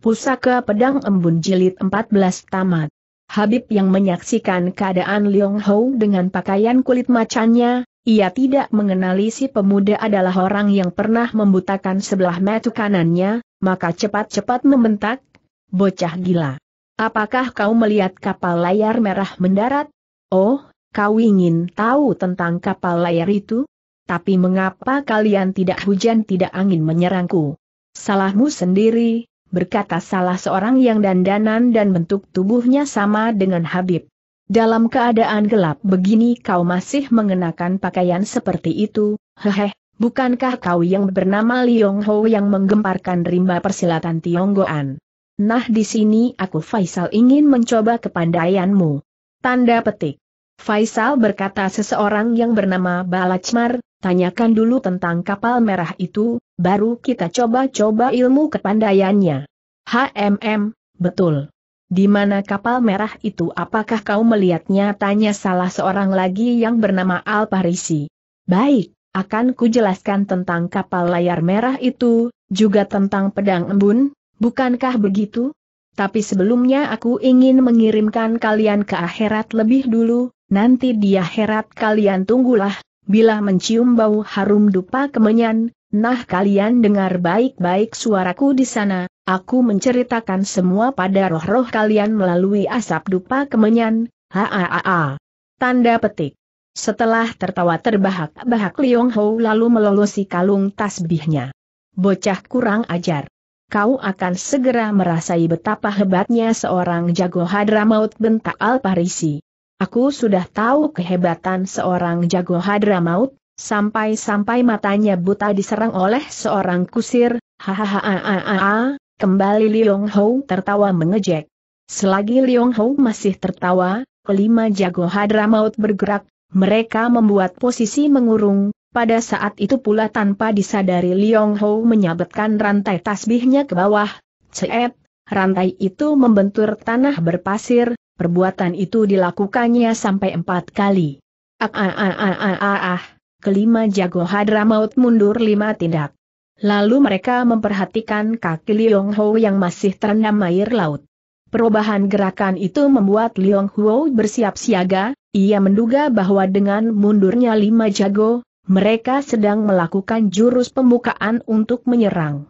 Pusaka Pedang Embun Jilid 14 Tamat. Habib yang menyaksikan keadaan Leong Ho dengan pakaian kulit macannya, ia tidak mengenali si pemuda adalah orang yang pernah membutakan sebelah mata kanannya, maka cepat-cepat membentak, bocah gila. Apakah kau melihat kapal layar merah mendarat? Oh, kau ingin tahu tentang kapal layar itu? Tapi mengapa kalian tidak hujan tidak angin menyerangku? Salahmu sendiri, berkata salah seorang yang dandanan dan bentuk tubuhnya sama dengan Habib. Dalam keadaan gelap begini kau masih mengenakan pakaian seperti itu, hehe, bukankah kau yang bernama Liong Ho yang menggemparkan rimba persilatan Tionggoan? Nah di sini aku Faisal ingin mencoba kepandaianmu. Tanda petik. Faisal berkata seseorang yang bernama Balachmar, tanyakan dulu tentang kapal merah itu, baru kita coba-coba ilmu kepandaiannya. HMM, betul. Di mana kapal merah itu apakah kau melihatnya tanya salah seorang lagi yang bernama Al Parisi. Baik, akan kujelaskan tentang kapal layar merah itu, juga tentang pedang embun, bukankah begitu? Tapi sebelumnya aku ingin mengirimkan kalian ke akhirat lebih dulu, nanti di akhirat kalian tunggulah, bila mencium bau harum dupa kemenyan, Nah kalian dengar baik-baik suaraku di sana, aku menceritakan semua pada roh-roh kalian melalui asap dupa kemenyan, haaaaa. Tanda petik. Setelah tertawa terbahak-bahak Liong Ho lalu melolosi kalung tasbihnya. Bocah kurang ajar. Kau akan segera merasai betapa hebatnya seorang jago hadramaut bentak Al-Parisi. Aku sudah tahu kehebatan seorang jago hadramaut, Sampai-sampai matanya buta diserang oleh seorang kusir, hahaha, kembali Liong Hou tertawa mengejek. Selagi Liong Hou masih tertawa, kelima jago hadramaut bergerak, mereka membuat posisi mengurung, pada saat itu pula tanpa disadari Liong Hou menyabetkan rantai tasbihnya ke bawah, ceet, rantai itu membentur tanah berpasir, perbuatan itu dilakukannya sampai empat kali. Ah ah ah ah ah ah ah kelima jago Hadramaut mundur lima tindak. Lalu mereka memperhatikan kaki Liong Ho yang masih terendam air laut. Perubahan gerakan itu membuat Liong Ho bersiap siaga, ia menduga bahwa dengan mundurnya lima jago, mereka sedang melakukan jurus pembukaan untuk menyerang.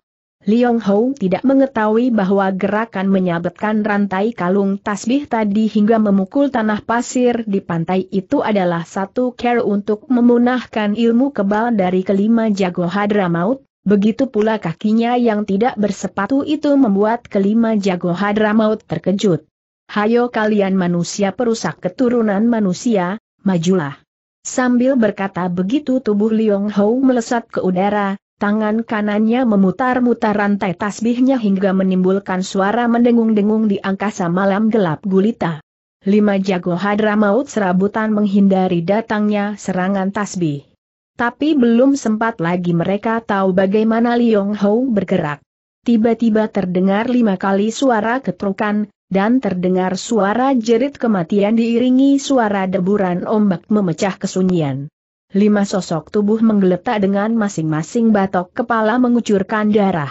Liong Hou tidak mengetahui bahwa gerakan menyabetkan rantai kalung tasbih tadi hingga memukul tanah pasir di pantai itu adalah satu care untuk memunahkan ilmu kebal dari kelima jago hadramaut. begitu pula kakinya yang tidak bersepatu itu membuat kelima jago hadramaut terkejut. Hayo kalian manusia perusak keturunan manusia, majulah. Sambil berkata begitu tubuh Liong Hou melesat ke udara, Tangan kanannya memutar-mutar rantai tasbihnya hingga menimbulkan suara mendengung-dengung di angkasa malam gelap gulita. Lima jago hadra serabutan menghindari datangnya serangan tasbih. Tapi belum sempat lagi mereka tahu bagaimana Liong Hou bergerak. Tiba-tiba terdengar lima kali suara ketrukan, dan terdengar suara jerit kematian diiringi suara deburan ombak memecah kesunyian lima sosok tubuh menggeletak dengan masing-masing batok kepala mengucurkan darah.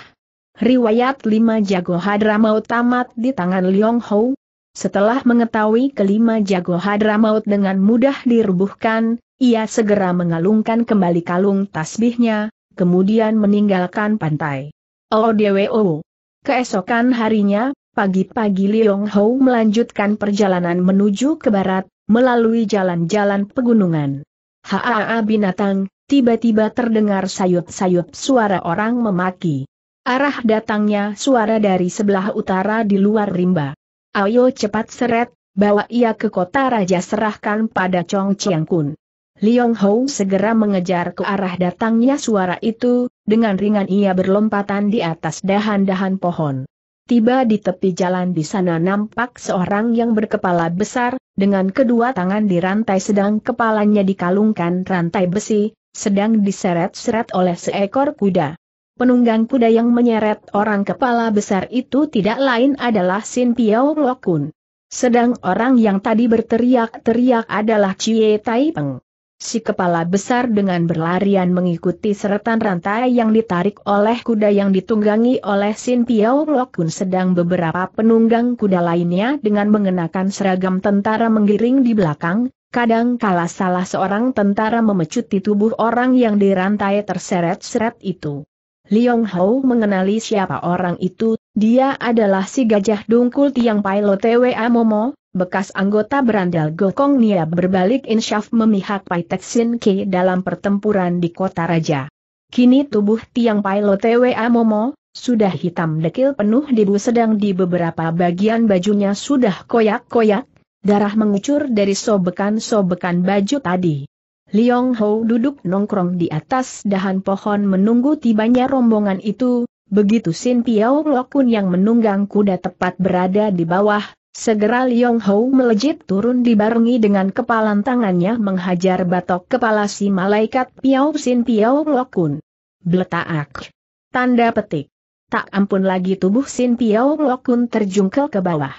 Riwayat lima jago hadramaut tamat di tangan Liong Hou. Setelah mengetahui kelima jago hadramaut dengan mudah dirubuhkan, ia segera mengalungkan kembali kalung tasbihnya, kemudian meninggalkan pantai. ODWO. Oh, Keesokan harinya, pagi-pagi Liong Hou melanjutkan perjalanan menuju ke barat, melalui jalan-jalan pegunungan haa binatang, tiba-tiba terdengar sayup-sayup suara orang memaki. Arah datangnya suara dari sebelah utara di luar rimba. Ayo cepat seret, bawa ia ke kota raja serahkan pada Chong Chiang Kun. Liong Hou segera mengejar ke arah datangnya suara itu, dengan ringan ia berlompatan di atas dahan-dahan pohon. Tiba di tepi jalan di sana nampak seorang yang berkepala besar, dengan kedua tangan dirantai sedang kepalanya dikalungkan rantai besi, sedang diseret-seret oleh seekor kuda. Penunggang kuda yang menyeret orang kepala besar itu tidak lain adalah Sin Piao Lokun. Sedang orang yang tadi berteriak-teriak adalah Chie Tai Peng. Si kepala besar dengan berlarian mengikuti seretan rantai yang ditarik oleh kuda yang ditunggangi oleh Sin Piao Lokun sedang beberapa penunggang kuda lainnya dengan mengenakan seragam tentara menggiring di belakang, kadang kala salah seorang tentara memecuti tubuh orang yang dirantai terseret-seret itu. Liong Hou mengenali siapa orang itu, dia adalah si gajah dungkul Tiang pilot Lo Twa Momo, bekas anggota berandal Gokong Nia berbalik insyaf memihak Pai Teksin Ke dalam pertempuran di kota raja. Kini tubuh tiang Pailo TWA Momo, sudah hitam dekil penuh debu sedang di beberapa bagian bajunya sudah koyak-koyak, darah mengucur dari sobekan-sobekan baju tadi. Liong Ho duduk nongkrong di atas dahan pohon menunggu tibanya rombongan itu, begitu Sin Piao Lokun yang menunggang kuda tepat berada di bawah, Segera Liong Hou melejit turun dibarengi dengan kepalan tangannya menghajar batok kepala si malaikat Piao Sin Piao Lokun. Bletaak. Tanda petik. Tak ampun lagi tubuh Sin Piao Lokun terjungkel ke bawah.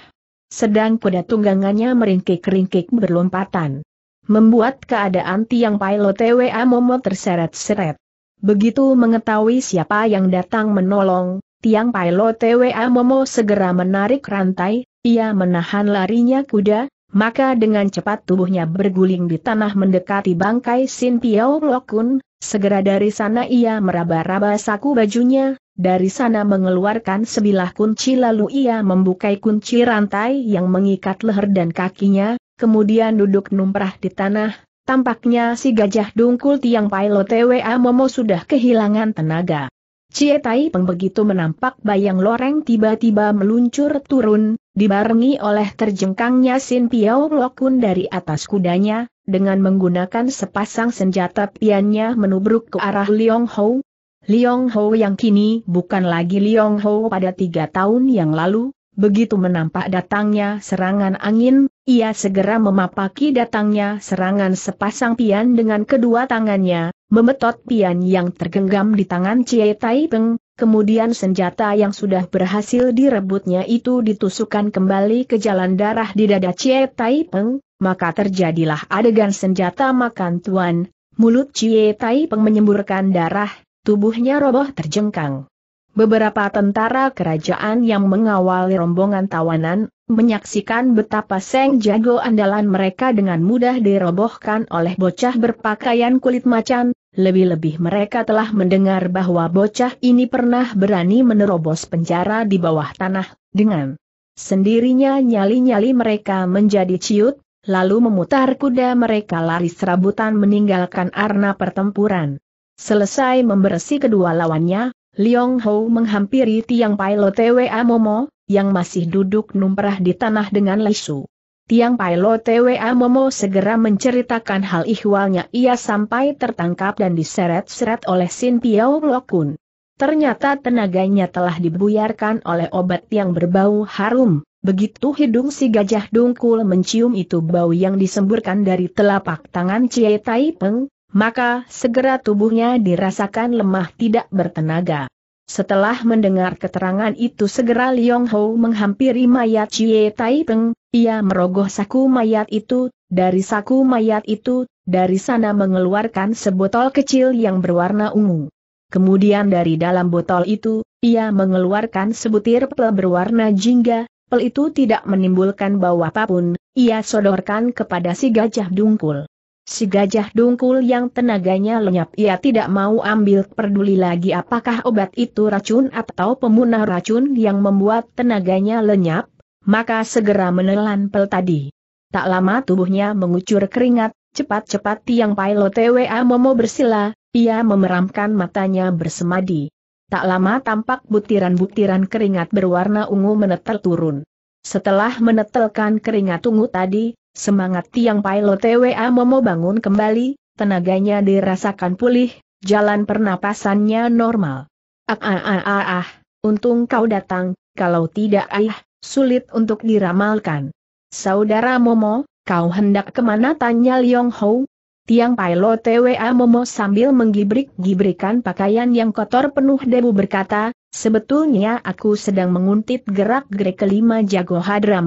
Sedang kuda tunggangannya meringkik-ringkik berlompatan. Membuat keadaan tiang pilot TWA Momo terseret-seret. Begitu mengetahui siapa yang datang menolong, tiang pilot TWA Momo segera menarik rantai, ia menahan larinya kuda, maka dengan cepat tubuhnya berguling di tanah mendekati bangkai Sin Piao Lokun, segera dari sana ia meraba-raba saku bajunya, dari sana mengeluarkan sebilah kunci lalu ia membuka kunci rantai yang mengikat leher dan kakinya, kemudian duduk numrah di tanah, tampaknya si gajah dungkul tiang pilot TWA Momo sudah kehilangan tenaga. Cie Tai Peng begitu menampak bayang loreng tiba-tiba meluncur turun, Dibarengi oleh terjengkangnya Sin Piao Lokun dari atas kudanya, dengan menggunakan sepasang senjata piannya menubruk ke arah Liong Ho. Liong Ho yang kini bukan lagi Liong Ho pada tiga tahun yang lalu, begitu menampak datangnya serangan angin, ia segera memapaki datangnya serangan sepasang pian dengan kedua tangannya, memetot pian yang tergenggam di tangan Cie Tai Peng, kemudian senjata yang sudah berhasil direbutnya itu ditusukkan kembali ke jalan darah di dada Cie Tai Peng, maka terjadilah adegan senjata makan tuan, mulut Cie Tai Peng menyemburkan darah, tubuhnya roboh terjengkang. Beberapa tentara kerajaan yang mengawali rombongan tawanan, menyaksikan betapa Seng Jago andalan mereka dengan mudah dirobohkan oleh bocah berpakaian kulit macan, lebih-lebih mereka telah mendengar bahwa bocah ini pernah berani menerobos penjara di bawah tanah, dengan sendirinya nyali-nyali mereka menjadi ciut, lalu memutar kuda mereka lari serabutan meninggalkan arna pertempuran. Selesai membersih kedua lawannya, Liong Ho menghampiri tiang pilot TWA Momo, yang masih duduk numperah di tanah dengan lesu. Tiang pilot TWA Momo segera menceritakan hal ihwalnya ia sampai tertangkap dan diseret-seret oleh Sin Piao Lokun. Ternyata tenaganya telah dibuyarkan oleh obat yang berbau harum, begitu hidung si gajah dungkul mencium itu bau yang disemburkan dari telapak tangan Cie Tai Peng, maka segera tubuhnya dirasakan lemah tidak bertenaga. Setelah mendengar keterangan itu segera Liong Ho menghampiri mayat Chie Tai Peng, ia merogoh saku mayat itu, dari saku mayat itu, dari sana mengeluarkan sebotol kecil yang berwarna ungu. Kemudian dari dalam botol itu, ia mengeluarkan sebutir pel berwarna jingga, pel itu tidak menimbulkan bau apapun, ia sodorkan kepada si gajah dungkul. Si gajah dungkul yang tenaganya lenyap ia tidak mau ambil peduli lagi apakah obat itu racun atau pemunah racun yang membuat tenaganya lenyap, maka segera menelan pel tadi. Tak lama tubuhnya mengucur keringat, cepat-cepat tiang pilot TWA Momo bersila, ia memeramkan matanya bersemadi. Tak lama tampak butiran-butiran keringat berwarna ungu menetel turun. Setelah menetelkan keringat ungu tadi, Semangat tiang pilot TWA Momo bangun kembali, tenaganya dirasakan pulih, jalan pernapasannya normal. Ah ah ah ah, ah, ah. untung kau datang, kalau tidak ah, ah, sulit untuk diramalkan. Saudara Momo, kau hendak kemana tanya Liong Hou? Tiang pilot TWA Momo sambil menggibrik-gibrikan pakaian yang kotor penuh debu berkata, sebetulnya aku sedang menguntit gerak-gerik kelima jago hadra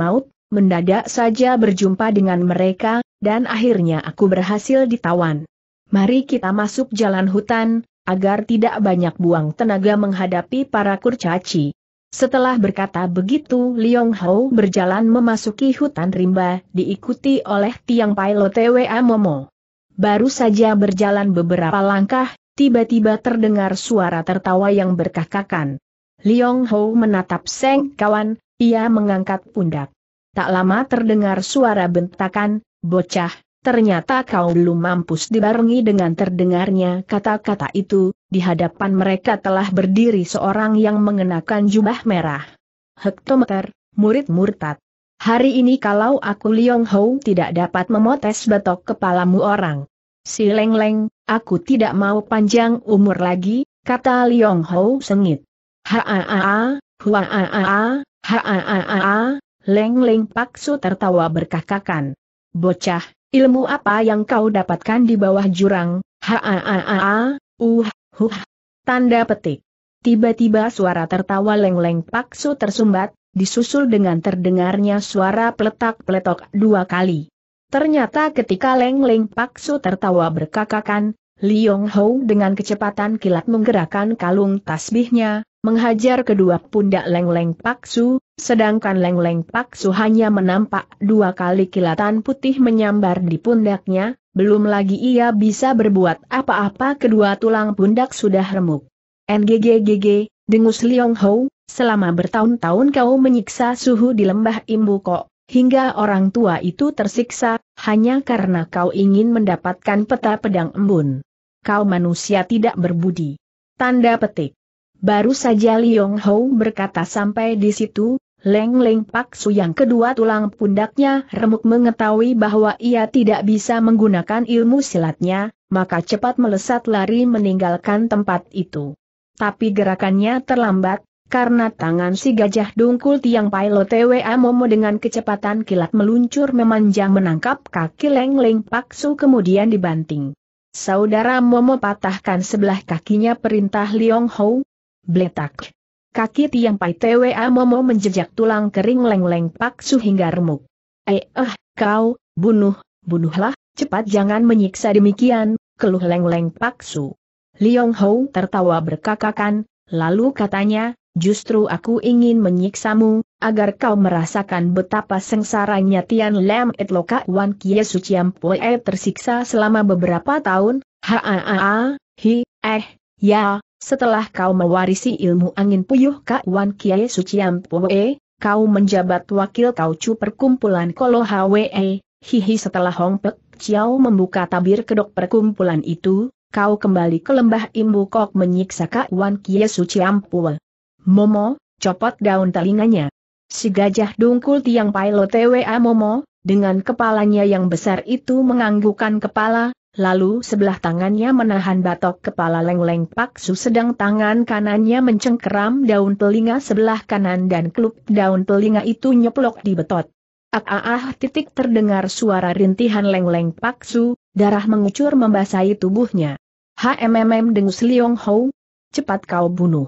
mendadak saja berjumpa dengan mereka, dan akhirnya aku berhasil ditawan. Mari kita masuk jalan hutan, agar tidak banyak buang tenaga menghadapi para kurcaci. Setelah berkata begitu Liong Hao berjalan memasuki hutan rimba, diikuti oleh tiang pilot TWA Momo. Baru saja berjalan beberapa langkah, tiba-tiba terdengar suara tertawa yang berkakakan. Liong Hao menatap Seng kawan, ia mengangkat pundak tak lama terdengar suara bentakan, bocah, ternyata kau belum mampus dibarengi dengan terdengarnya kata-kata itu, di hadapan mereka telah berdiri seorang yang mengenakan jubah merah. Hektometer, murid murtad. Hari ini kalau aku Liong Hou tidak dapat memotes batok kepalamu orang. Si Leng Leng, aku tidak mau panjang umur lagi, kata Liong Hou sengit. ha a a hua-a-a-a, ha-a-a-a, Leng Leng Paksu tertawa berkakakan. Bocah, ilmu apa yang kau dapatkan di bawah jurang? Haaaaa, uh, huh. Tanda petik. Tiba-tiba suara tertawa Leng Leng Paksu tersumbat, disusul dengan terdengarnya suara peletak-peletok dua kali. Ternyata ketika Leng Leng Paksu tertawa berkakakan, Liong Hou dengan kecepatan kilat menggerakkan kalung tasbihnya, menghajar kedua pundak Leng-Leng Paksu, sedangkan Leng-Leng Paksu hanya menampak dua kali kilatan putih menyambar di pundaknya, belum lagi ia bisa berbuat apa-apa kedua tulang pundak sudah remuk. NGGGG, dengus Liong Ho, selama bertahun-tahun kau menyiksa suhu di lembah Imbu Kok, hingga orang tua itu tersiksa, hanya karena kau ingin mendapatkan peta pedang embun. Kau manusia tidak berbudi. Tanda petik. Baru saja Liong Hou berkata sampai di situ, Leng Leng Pak Su yang kedua tulang pundaknya remuk mengetahui bahwa ia tidak bisa menggunakan ilmu silatnya, maka cepat melesat lari meninggalkan tempat itu. Tapi gerakannya terlambat, karena tangan si gajah dungkul tiang pilot TWA Momo dengan kecepatan kilat meluncur memanjang menangkap kaki Leng Leng Pak Su kemudian dibanting. Saudara Momo patahkan sebelah kakinya perintah Liong Hou, Bletak. Kaki tiang pai TWA Momo menjejak tulang kering leng-leng paksu hingga remuk. Eh, eh, kau, bunuh, bunuhlah, cepat jangan menyiksa demikian, keluh leng-leng paksu. Liong Hou tertawa berkakakan, lalu katanya, justru aku ingin menyiksamu, agar kau merasakan betapa sengsaranya Tian Lam et Loka Wan Kie Suciam Poe tersiksa selama beberapa tahun, ha ha ha, hi, eh, ya, setelah kau mewarisi ilmu angin puyuh Kak Wan Kiai Suciam Pue, kau menjabat wakil kau cu perkumpulan Kolo Hwe, hihi setelah Hong Pek Chiao membuka tabir kedok perkumpulan itu, kau kembali ke lembah Imbu Kok menyiksa Kak Wan Kiai Suciam Pue. Momo, copot daun telinganya. Si gajah dungkul tiang pailo TWA Momo, dengan kepalanya yang besar itu menganggukkan kepala, Lalu sebelah tangannya menahan batok kepala Leng-Leng Su sedang tangan kanannya mencengkeram daun telinga sebelah kanan dan klub daun telinga itu nyeplok di betot. Ah ah ah titik terdengar suara rintihan Leng-Leng Su darah mengucur membasahi tubuhnya. HMMM dengus Liong Hou, cepat kau bunuh.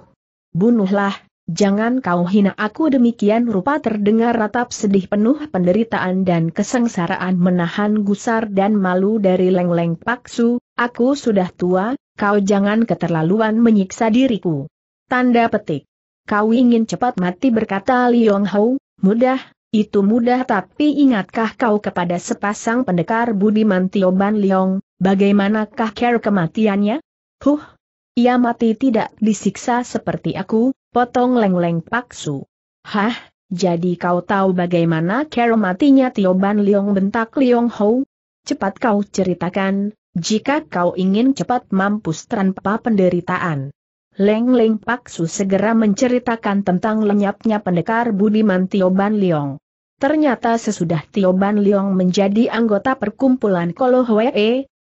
Bunuhlah, Jangan kau hina aku demikian rupa terdengar ratap sedih penuh penderitaan dan kesengsaraan menahan gusar dan malu dari Leng-Leng Paksu, aku sudah tua, kau jangan keterlaluan menyiksa diriku. Tanda petik. Kau ingin cepat mati berkata Liong Hou, mudah, itu mudah tapi ingatkah kau kepada sepasang pendekar Budiman Tioban Liong, bagaimanakah care kematiannya? Huh, ia mati tidak disiksa seperti aku, potong leng-leng paksu. Hah, jadi kau tahu bagaimana cara matinya Tioban Liong bentak Liong Hou? Cepat kau ceritakan, jika kau ingin cepat mampus tanpa penderitaan. Leng Leng Paksu segera menceritakan tentang lenyapnya pendekar Budiman Tioban Liong. Ternyata sesudah Tioban Liong menjadi anggota perkumpulan Kolo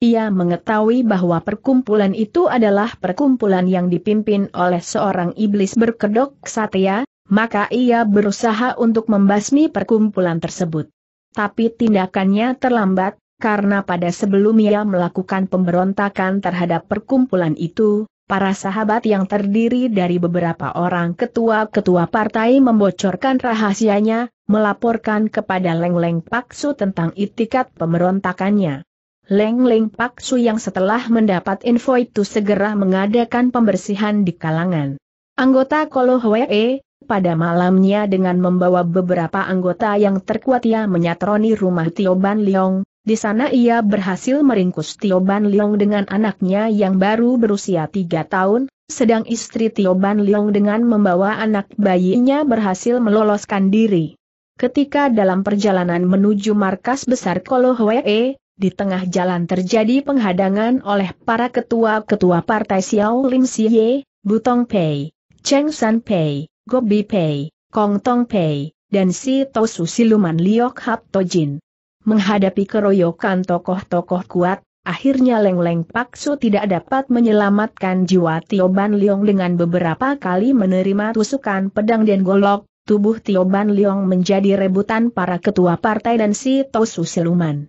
ia mengetahui bahwa perkumpulan itu adalah perkumpulan yang dipimpin oleh seorang iblis berkedok satya, maka ia berusaha untuk membasmi perkumpulan tersebut. Tapi tindakannya terlambat, karena pada sebelum ia melakukan pemberontakan terhadap perkumpulan itu, para sahabat yang terdiri dari beberapa orang ketua-ketua partai membocorkan rahasianya, melaporkan kepada Leng Leng Paksu tentang itikat pemberontakannya. Leng Leng Pak Su yang setelah mendapat info itu segera mengadakan pembersihan di kalangan anggota Kolo pada malamnya dengan membawa beberapa anggota yang terkuat ia menyatroni rumah Tio Ban Leong. Di sana ia berhasil meringkus Tio Ban Leong dengan anaknya yang baru berusia 3 tahun, sedang istri Tio Ban Leong dengan membawa anak bayinya berhasil meloloskan diri. Ketika dalam perjalanan menuju markas besar Kolo di tengah jalan terjadi penghadangan oleh para ketua-ketua partai Xiao Lim Siye, Butong Pei, Cheng San Pei, Gobi Pei, Kong Tong Pei, dan si Tosu Siluman Liok Hap Tojin. Menghadapi keroyokan tokoh-tokoh kuat, akhirnya Leng Leng Pak Su tidak dapat menyelamatkan jiwa Tioban Ban dengan beberapa kali menerima tusukan pedang dan golok, tubuh Tioban Ban menjadi rebutan para ketua partai dan si Tosu Siluman.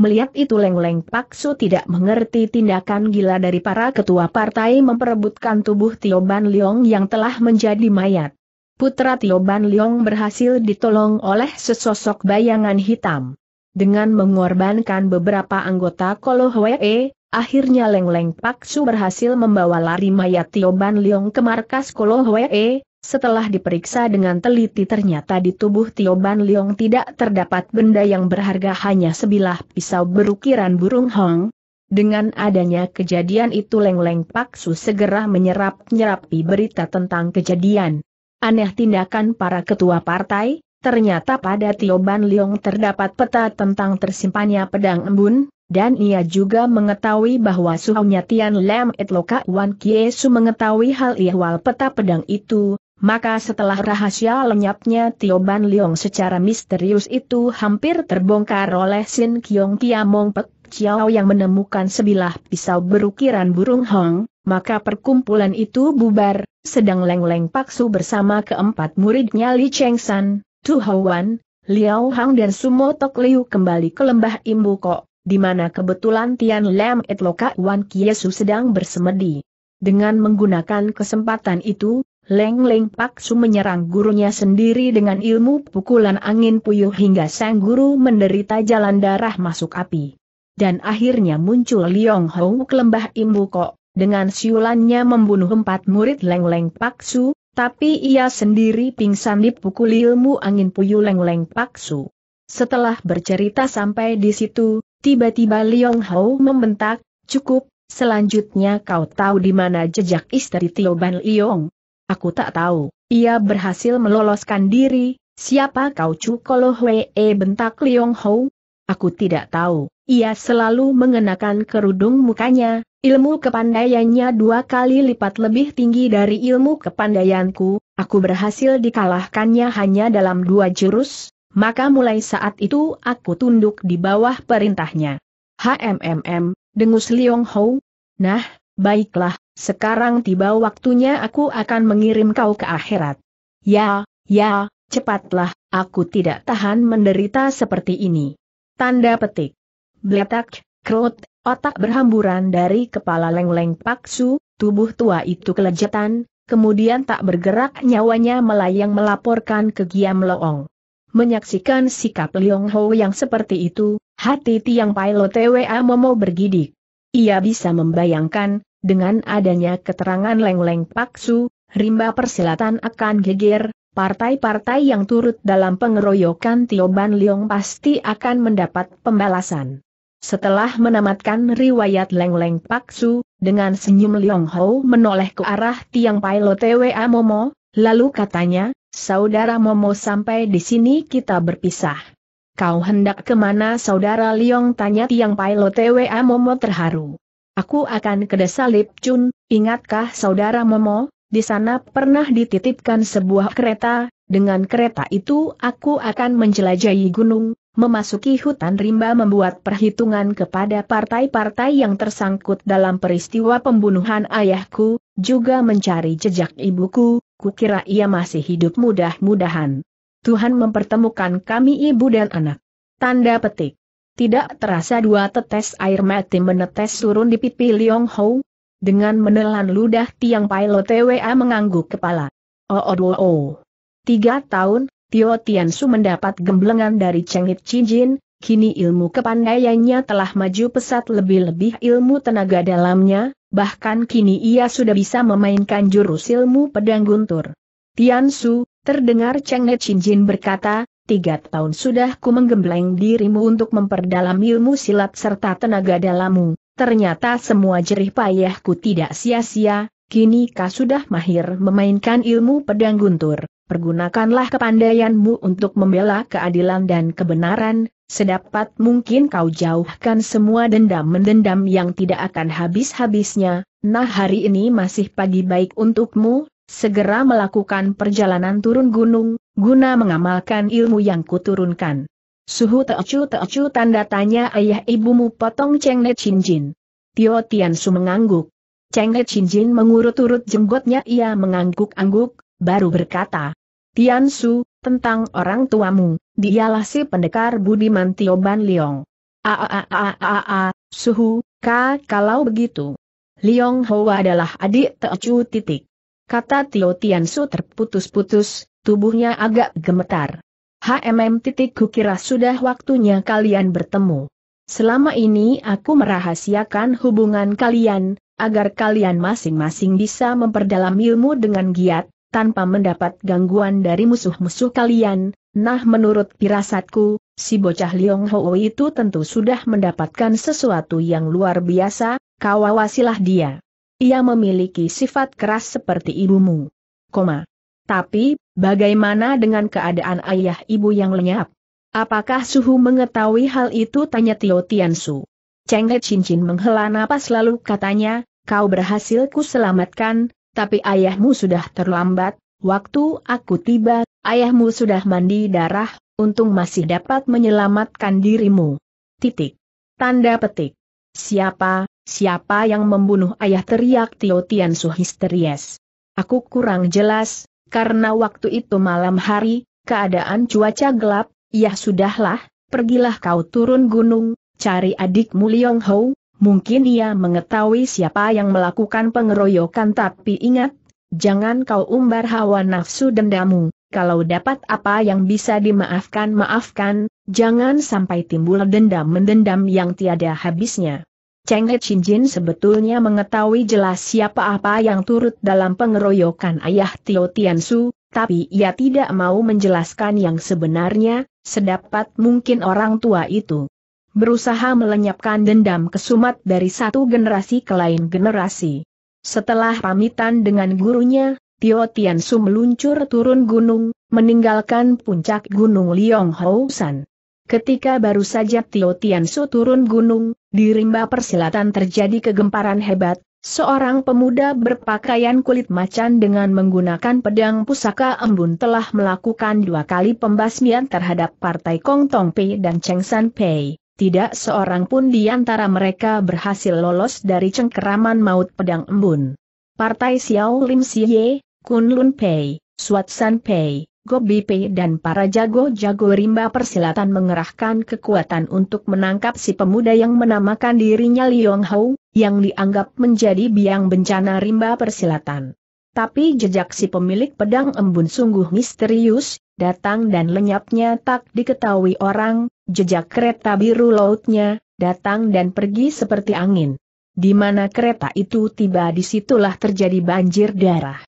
Melihat itu Leng Leng Su tidak mengerti tindakan gila dari para ketua partai memperebutkan tubuh Tio Ban Leong yang telah menjadi mayat. Putra Tio Ban Leong berhasil ditolong oleh sesosok bayangan hitam. Dengan mengorbankan beberapa anggota Kolo Hwee, Akhirnya Leng Leng Pak Su berhasil membawa lari mayat Tio Ban Leong ke markas Kolo Hwee, setelah diperiksa dengan teliti ternyata di tubuh Tio Ban Leong tidak terdapat benda yang berharga hanya sebilah pisau berukiran burung hong. Dengan adanya kejadian itu Leng Leng Pak Su segera menyerap-nyerapi berita tentang kejadian. Aneh tindakan para ketua partai, Ternyata pada Tio Ban Liong terdapat peta tentang tersimpannya pedang embun, dan ia juga mengetahui bahwa suhunya Tian Lam Et Loka Wan Kiesu mengetahui hal ihwal peta pedang itu, maka setelah rahasia lenyapnya Tio Ban Leong secara misterius itu hampir terbongkar oleh Sin Kiong Mong Pek Chiao yang menemukan sebilah pisau berukiran burung hong, maka perkumpulan itu bubar, sedang Leng Leng Paksu bersama keempat muridnya Li Cheng San, Tu Hou Wan, Liao Hang dan Sumo Tok Liu kembali ke lembah Imbu Kok di mana kebetulan Tian Lam et Loka Wan Kiesu sedang bersemedi. Dengan menggunakan kesempatan itu, Leng Leng Pak Su menyerang gurunya sendiri dengan ilmu pukulan angin puyuh hingga sang guru menderita jalan darah masuk api. Dan akhirnya muncul Liong Hou lembah Imbu Kok, dengan siulannya membunuh empat murid Leng Leng Pak Su, tapi ia sendiri pingsan dipukul ilmu angin puyuh Leng Leng Pak Su. Setelah bercerita sampai di situ, Tiba-tiba Liong Hou membentak, cukup, selanjutnya kau tahu di mana jejak istri Tio Ban Liong. Aku tak tahu, ia berhasil meloloskan diri, siapa kau cu Kolo bentak Liong Hou? Aku tidak tahu, ia selalu mengenakan kerudung mukanya, ilmu kepandaiannya dua kali lipat lebih tinggi dari ilmu kepandaianku, aku berhasil dikalahkannya hanya dalam dua jurus, maka mulai saat itu aku tunduk di bawah perintahnya. HMMM, dengus Liong Hou. Nah, baiklah, sekarang tiba waktunya aku akan mengirim kau ke akhirat. Ya, ya, cepatlah, aku tidak tahan menderita seperti ini. Tanda petik. Bletak, kerut, otak berhamburan dari kepala leng-leng paksu, tubuh tua itu kelejatan, kemudian tak bergerak nyawanya melayang melaporkan ke Giam Loong. Menyaksikan sikap Liong Ho yang seperti itu, hati Tiang Pailo TWA Momo bergidik. Ia bisa membayangkan, dengan adanya keterangan leng-leng paksu, rimba persilatan akan geger, partai-partai yang turut dalam pengeroyokan Tioban Liong pasti akan mendapat pembalasan. Setelah menamatkan riwayat Leng Leng Paksu, dengan senyum Liong Ho menoleh ke arah tiang Pailo TWA Momo, lalu katanya, Saudara Momo sampai di sini kita berpisah. Kau hendak kemana saudara Liong tanya Tiang pilot TWA Momo terharu. Aku akan ke desa Chun, ingatkah saudara Momo, di sana pernah dititipkan sebuah kereta, dengan kereta itu aku akan menjelajahi gunung, memasuki hutan rimba membuat perhitungan kepada partai-partai yang tersangkut dalam peristiwa pembunuhan ayahku, juga mencari jejak ibuku, kukira ia masih hidup mudah-mudahan. Tuhan mempertemukan kami ibu dan anak. Tanda petik. Tidak terasa dua tetes air mati menetes turun di pipi Liong Ho. Dengan menelan ludah Tiang Pai TWA mengangguk kepala. Oh, oh, oh, oh. Tiga tahun, Tio Su mendapat gemblengan dari Cengit Cijin, Kini ilmu kepandaiannya telah maju pesat lebih-lebih ilmu tenaga dalamnya, bahkan kini ia sudah bisa memainkan jurus ilmu pedang guntur. Tian Su, terdengar Cheng Ne Chin Jin berkata, tiga tahun sudah ku menggembleng dirimu untuk memperdalam ilmu silat serta tenaga dalammu, ternyata semua jerih payahku tidak sia-sia, kini kau sudah mahir memainkan ilmu pedang guntur. Pergunakanlah kepandaianmu untuk membela keadilan dan kebenaran, Sedapat mungkin kau jauhkan semua dendam-mendendam yang tidak akan habis-habisnya, nah hari ini masih pagi baik untukmu, segera melakukan perjalanan turun gunung, guna mengamalkan ilmu yang kuturunkan. Suhu teocu teocu tanda tanya ayah ibumu potong cengnet cincin. Tio Tian Su mengangguk. Cengnet cincin mengurut-urut jenggotnya ia mengangguk-angguk, baru berkata, Tiansu, tentang orang tuamu, dialah si pendekar Budiman Ban Liong. Aaaaaa, suhu, ka kalau begitu. Liong Ho adalah adik Teocu titik. Kata Tio Tiansu terputus-putus, tubuhnya agak gemetar. HMM titik kukira sudah waktunya kalian bertemu. Selama ini aku merahasiakan hubungan kalian, agar kalian masing-masing bisa memperdalam ilmu dengan giat, tanpa mendapat gangguan dari musuh-musuh kalian, nah menurut pirasatku, si bocah Liong Ho itu tentu sudah mendapatkan sesuatu yang luar biasa, kau awasilah dia. Ia memiliki sifat keras seperti ibumu. Koma. Tapi, bagaimana dengan keadaan ayah ibu yang lenyap? Apakah Suhu mengetahui hal itu? Tanya Tio Su. Cheng He Cincin menghela napas lalu katanya, kau berhasil ku selamatkan, tapi ayahmu sudah terlambat, waktu aku tiba, ayahmu sudah mandi darah, untung masih dapat menyelamatkan dirimu. Titik. Tanda petik. Siapa, siapa yang membunuh ayah teriak Tio Su histeries. Aku kurang jelas, karena waktu itu malam hari, keadaan cuaca gelap, ya sudahlah, pergilah kau turun gunung, cari adikmu Liong Hou, Mungkin ia mengetahui siapa yang melakukan pengeroyokan tapi ingat, jangan kau umbar hawa nafsu dendamu, kalau dapat apa yang bisa dimaafkan maafkan, jangan sampai timbul dendam-mendendam yang tiada habisnya. Cheng He sebetulnya mengetahui jelas siapa apa yang turut dalam pengeroyokan ayah Tio Tiansu, tapi ia tidak mau menjelaskan yang sebenarnya, sedapat mungkin orang tua itu berusaha melenyapkan dendam kesumat dari satu generasi ke lain generasi. Setelah pamitan dengan gurunya, Tio Tian Su meluncur turun gunung, meninggalkan puncak gunung Housan. Ketika baru saja Tio Tian Su turun gunung, di rimba persilatan terjadi kegemparan hebat, seorang pemuda berpakaian kulit macan dengan menggunakan pedang pusaka embun telah melakukan dua kali pembasmian terhadap partai Kong Tong Pei dan Cheng San Pei tidak seorang pun di antara mereka berhasil lolos dari cengkeraman maut pedang embun. Partai Xiao Lim Siye, Kun Lun Pei, Suat San Pei, Gobi Pei dan para jago-jago rimba persilatan mengerahkan kekuatan untuk menangkap si pemuda yang menamakan dirinya Liong Hou, yang dianggap menjadi biang bencana rimba persilatan. Tapi jejak si pemilik pedang embun sungguh misterius, datang dan lenyapnya tak diketahui orang, jejak kereta biru lautnya, datang dan pergi seperti angin. Di mana kereta itu tiba disitulah terjadi banjir darah.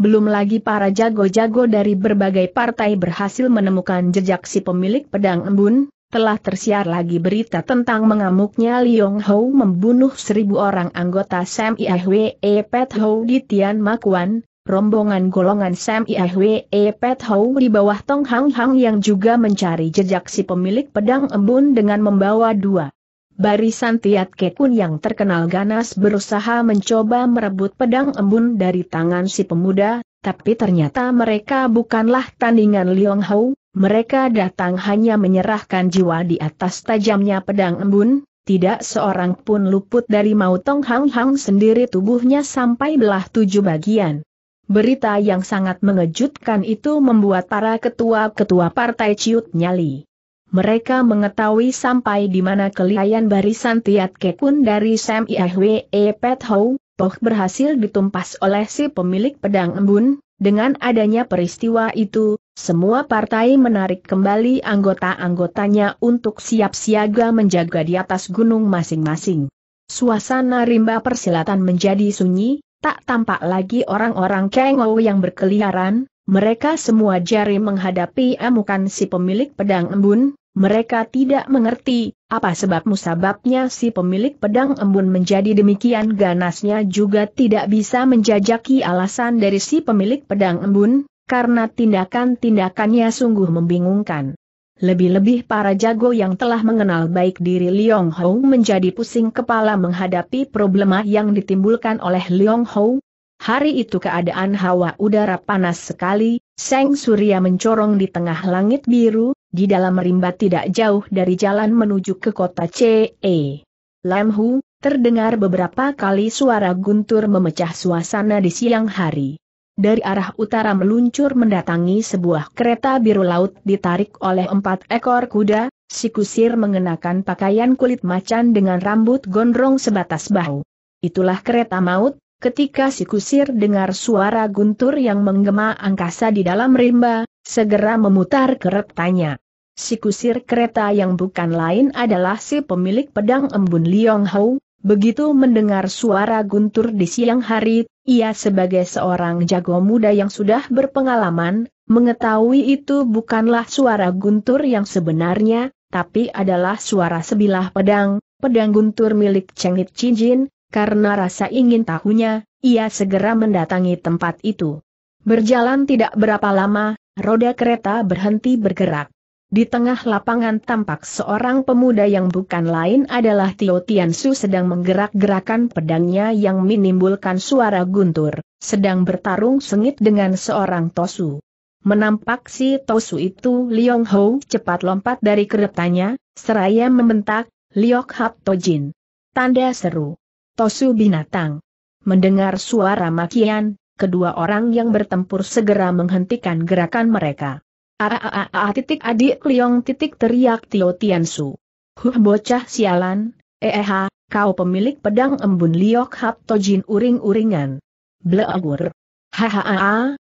Belum lagi para jago-jago dari berbagai partai berhasil menemukan jejak si pemilik pedang embun, telah tersiar lagi berita tentang mengamuknya Liong Ho membunuh seribu orang anggota Sam Iahwe Pet Ho di Tian Makuan, rombongan golongan Sam Iahwe e. Pet Hou di bawah Tong Hang Hang yang juga mencari jejak si pemilik pedang embun dengan membawa dua. Barisan Tiat Kekun yang terkenal ganas berusaha mencoba merebut pedang embun dari tangan si pemuda, tapi ternyata mereka bukanlah tandingan Liong Hou, mereka datang hanya menyerahkan jiwa di atas tajamnya pedang embun, tidak seorang pun luput dari mau Tong Hang Hang sendiri tubuhnya sampai belah tujuh bagian. Berita yang sangat mengejutkan itu membuat para ketua-ketua partai ciut nyali. Mereka mengetahui sampai di mana kelihayan barisan Tiat Kekun dari Sam Iahwe e. Pet Hou, Poh berhasil ditumpas oleh si pemilik pedang embun, dengan adanya peristiwa itu, semua partai menarik kembali anggota-anggotanya untuk siap siaga menjaga di atas gunung masing-masing. Suasana rimba persilatan menjadi sunyi, Tak tampak lagi orang-orang Kengou yang berkeliaran, mereka semua jari menghadapi amukan si pemilik pedang embun, mereka tidak mengerti, apa sebab musababnya si pemilik pedang embun menjadi demikian ganasnya juga tidak bisa menjajaki alasan dari si pemilik pedang embun, karena tindakan-tindakannya sungguh membingungkan. Lebih-lebih para jago yang telah mengenal baik diri Liong Hou menjadi pusing kepala menghadapi problema yang ditimbulkan oleh Liong Hou. Hari itu keadaan hawa udara panas sekali, Seng Surya mencorong di tengah langit biru, di dalam rimba tidak jauh dari jalan menuju ke kota CE. Lam Hu, terdengar beberapa kali suara guntur memecah suasana di siang hari dari arah utara meluncur mendatangi sebuah kereta biru laut ditarik oleh empat ekor kuda, si kusir mengenakan pakaian kulit macan dengan rambut gondrong sebatas bahu. Itulah kereta maut, ketika si kusir dengar suara guntur yang menggema angkasa di dalam rimba, segera memutar keretanya. Si kusir kereta yang bukan lain adalah si pemilik pedang embun Liong Hou, begitu mendengar suara guntur di siang hari, ia sebagai seorang jago muda yang sudah berpengalaman, mengetahui itu bukanlah suara guntur yang sebenarnya, tapi adalah suara sebilah pedang, pedang guntur milik Cengit Cinjin. karena rasa ingin tahunya, ia segera mendatangi tempat itu. Berjalan tidak berapa lama, roda kereta berhenti bergerak. Di tengah lapangan tampak seorang pemuda yang bukan lain adalah Tio Tiansu sedang menggerak-gerakan pedangnya yang menimbulkan suara guntur, sedang bertarung sengit dengan seorang Tosu. Menampak si Tosu itu Liong Ho cepat lompat dari keretanya, seraya membentak, Liok Hap Tojin. Tanda seru. Tosu binatang. Mendengar suara makian, kedua orang yang bertempur segera menghentikan gerakan mereka a titik adik liong titik teriak Tio Tiansu. Huh bocah sialan, eh, eh kau pemilik pedang embun liok hap tojin uring-uringan. Bleagur. Hahaha,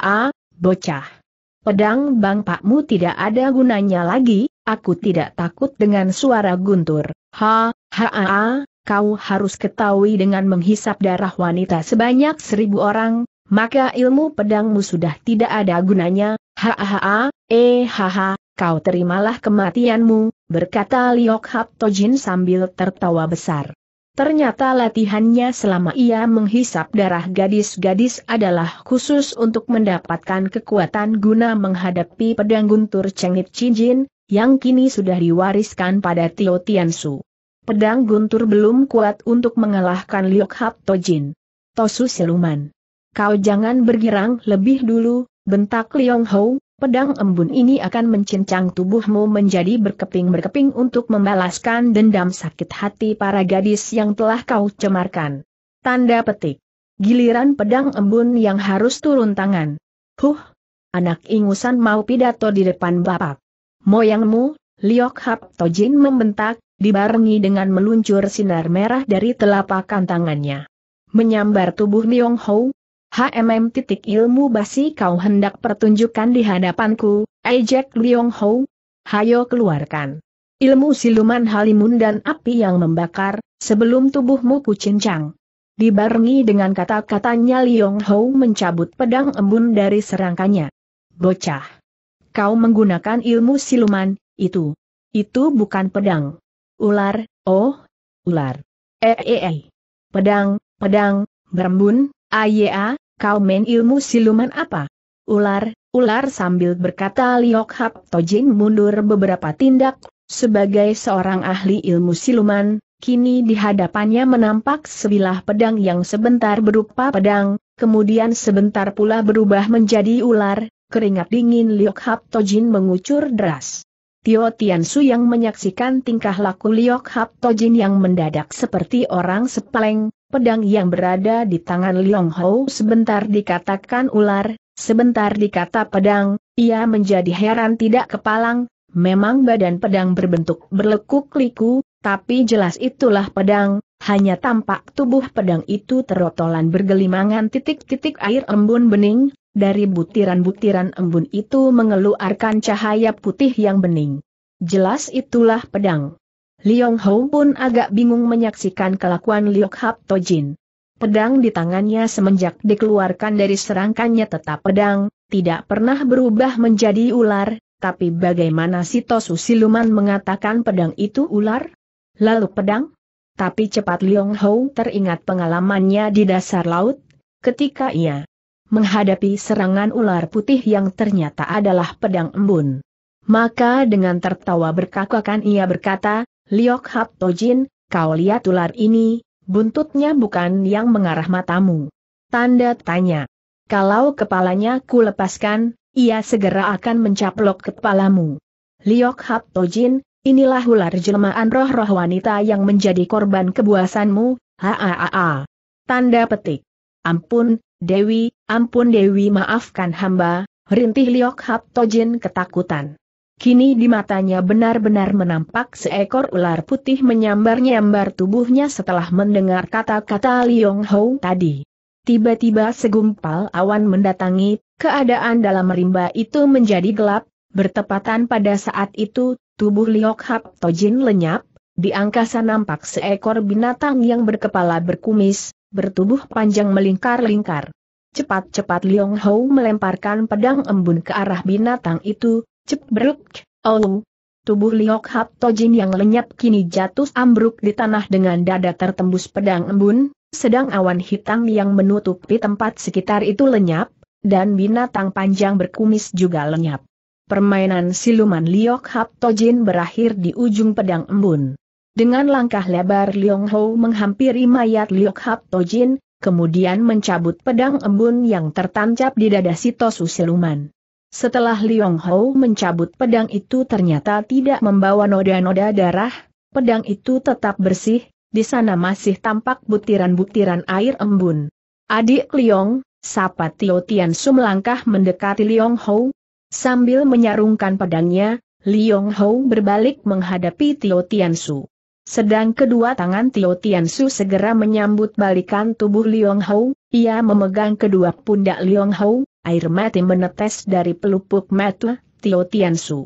a bocah. Pedang bang pakmu tidak ada gunanya lagi, aku tidak takut dengan suara guntur. Ha, a kau harus ketahui dengan menghisap darah wanita sebanyak seribu orang, maka ilmu pedangmu sudah tidak ada gunanya, Hahaha, eh haha, kau terimalah kematianmu, berkata Liok Hap Tojin sambil tertawa besar. Ternyata latihannya selama ia menghisap darah gadis-gadis adalah khusus untuk mendapatkan kekuatan guna menghadapi pedang guntur cengit cincin, yang kini sudah diwariskan pada Tio Tiansu. Pedang guntur belum kuat untuk mengalahkan Liok Hap Tojin. Tosu Siluman. Kau jangan bergirang lebih dulu, Bentak Liong Hou, pedang embun ini akan mencincang tubuhmu menjadi berkeping-berkeping untuk membalaskan dendam sakit hati para gadis yang telah kau cemarkan. Tanda petik. Giliran pedang embun yang harus turun tangan. Huh! Anak ingusan mau pidato di depan bapak. Moyangmu, Liok Hap Tojin membentak, dibarengi dengan meluncur sinar merah dari telapak tangannya. Menyambar tubuh Liong Hou, HMM titik ilmu basi kau hendak pertunjukkan di hadapanku, ejek Liong Ho, hayo keluarkan. Ilmu siluman halimun dan api yang membakar, sebelum tubuhmu kucincang. Dibarengi dengan kata-katanya Liong Ho mencabut pedang embun dari serangkanya. Bocah. Kau menggunakan ilmu siluman, itu. Itu bukan pedang. Ular, oh, ular. Eh, eh, eh. Pedang, pedang, berembun, Aya, ah, kau main ilmu siluman apa? Ular, ular sambil berkata Liok Hap Tojin mundur beberapa tindak, sebagai seorang ahli ilmu siluman, kini di hadapannya menampak sebilah pedang yang sebentar berupa pedang, kemudian sebentar pula berubah menjadi ular, keringat dingin Liok Hap Tojin mengucur deras. Tio Tiansu yang menyaksikan tingkah laku Liok Hap Tojin yang mendadak seperti orang sepeleng, Pedang yang berada di tangan Liong Hou sebentar dikatakan ular, sebentar dikata pedang, ia menjadi heran tidak kepalang, memang badan pedang berbentuk berlekuk-liku, tapi jelas itulah pedang, hanya tampak tubuh pedang itu terotolan bergelimangan titik-titik air embun bening, dari butiran-butiran embun itu mengeluarkan cahaya putih yang bening. Jelas itulah pedang. Liong Hou pun agak bingung menyaksikan kelakuan Liok Hap Tojin. Pedang di tangannya semenjak dikeluarkan dari serangkannya tetap pedang, tidak pernah berubah menjadi ular, tapi bagaimana si Tosu Siluman mengatakan pedang itu ular? Lalu pedang? Tapi cepat Liong Hou teringat pengalamannya di dasar laut, ketika ia menghadapi serangan ular putih yang ternyata adalah pedang embun. Maka dengan tertawa berkakakan ia berkata, Liok Hap Tojin, kau lihat ular ini, buntutnya bukan yang mengarah matamu. Tanda tanya. Kalau kepalanya ku lepaskan, ia segera akan mencaplok kepalamu. Liok Hap Tojin, inilah ular jelmaan roh-roh wanita yang menjadi korban kebuasanmu, haaaaa. Tanda petik. Ampun, Dewi, ampun Dewi maafkan hamba, rintih Liok Hap Tojin ketakutan. Kini di matanya benar-benar menampak seekor ular putih menyambar-nyambar tubuhnya setelah mendengar kata-kata Liong Hou tadi. Tiba-tiba segumpal awan mendatangi, keadaan dalam rimba itu menjadi gelap, bertepatan pada saat itu, tubuh Liok Hap Tojin lenyap, di angkasa nampak seekor binatang yang berkepala berkumis, bertubuh panjang melingkar-lingkar. Cepat-cepat Liong Hou melemparkan pedang embun ke arah binatang itu, Cebruk, oh. Tubuh Liok Hap Tojin yang lenyap kini jatuh ambruk di tanah dengan dada tertembus pedang embun, sedang awan hitam yang menutupi tempat sekitar itu lenyap, dan binatang panjang berkumis juga lenyap. Permainan siluman Liok Hap Tojin berakhir di ujung pedang embun. Dengan langkah lebar Liong Ho menghampiri mayat Liok Hap Tojin, kemudian mencabut pedang embun yang tertancap di dada Sitosu siluman. Setelah Liong Ho mencabut pedang itu ternyata tidak membawa noda-noda darah, pedang itu tetap bersih, di sana masih tampak butiran-butiran air embun. Adik Liong, sapa Tio Tian Su melangkah mendekati Liong Ho. Sambil menyarungkan pedangnya, Liong Ho berbalik menghadapi Tio Tian Su. Sedang kedua tangan Tio Tian Su segera menyambut balikan tubuh Liong Hou, ia memegang kedua pundak Liong Hou, air mati menetes dari pelupuk mata Tio Tian Su.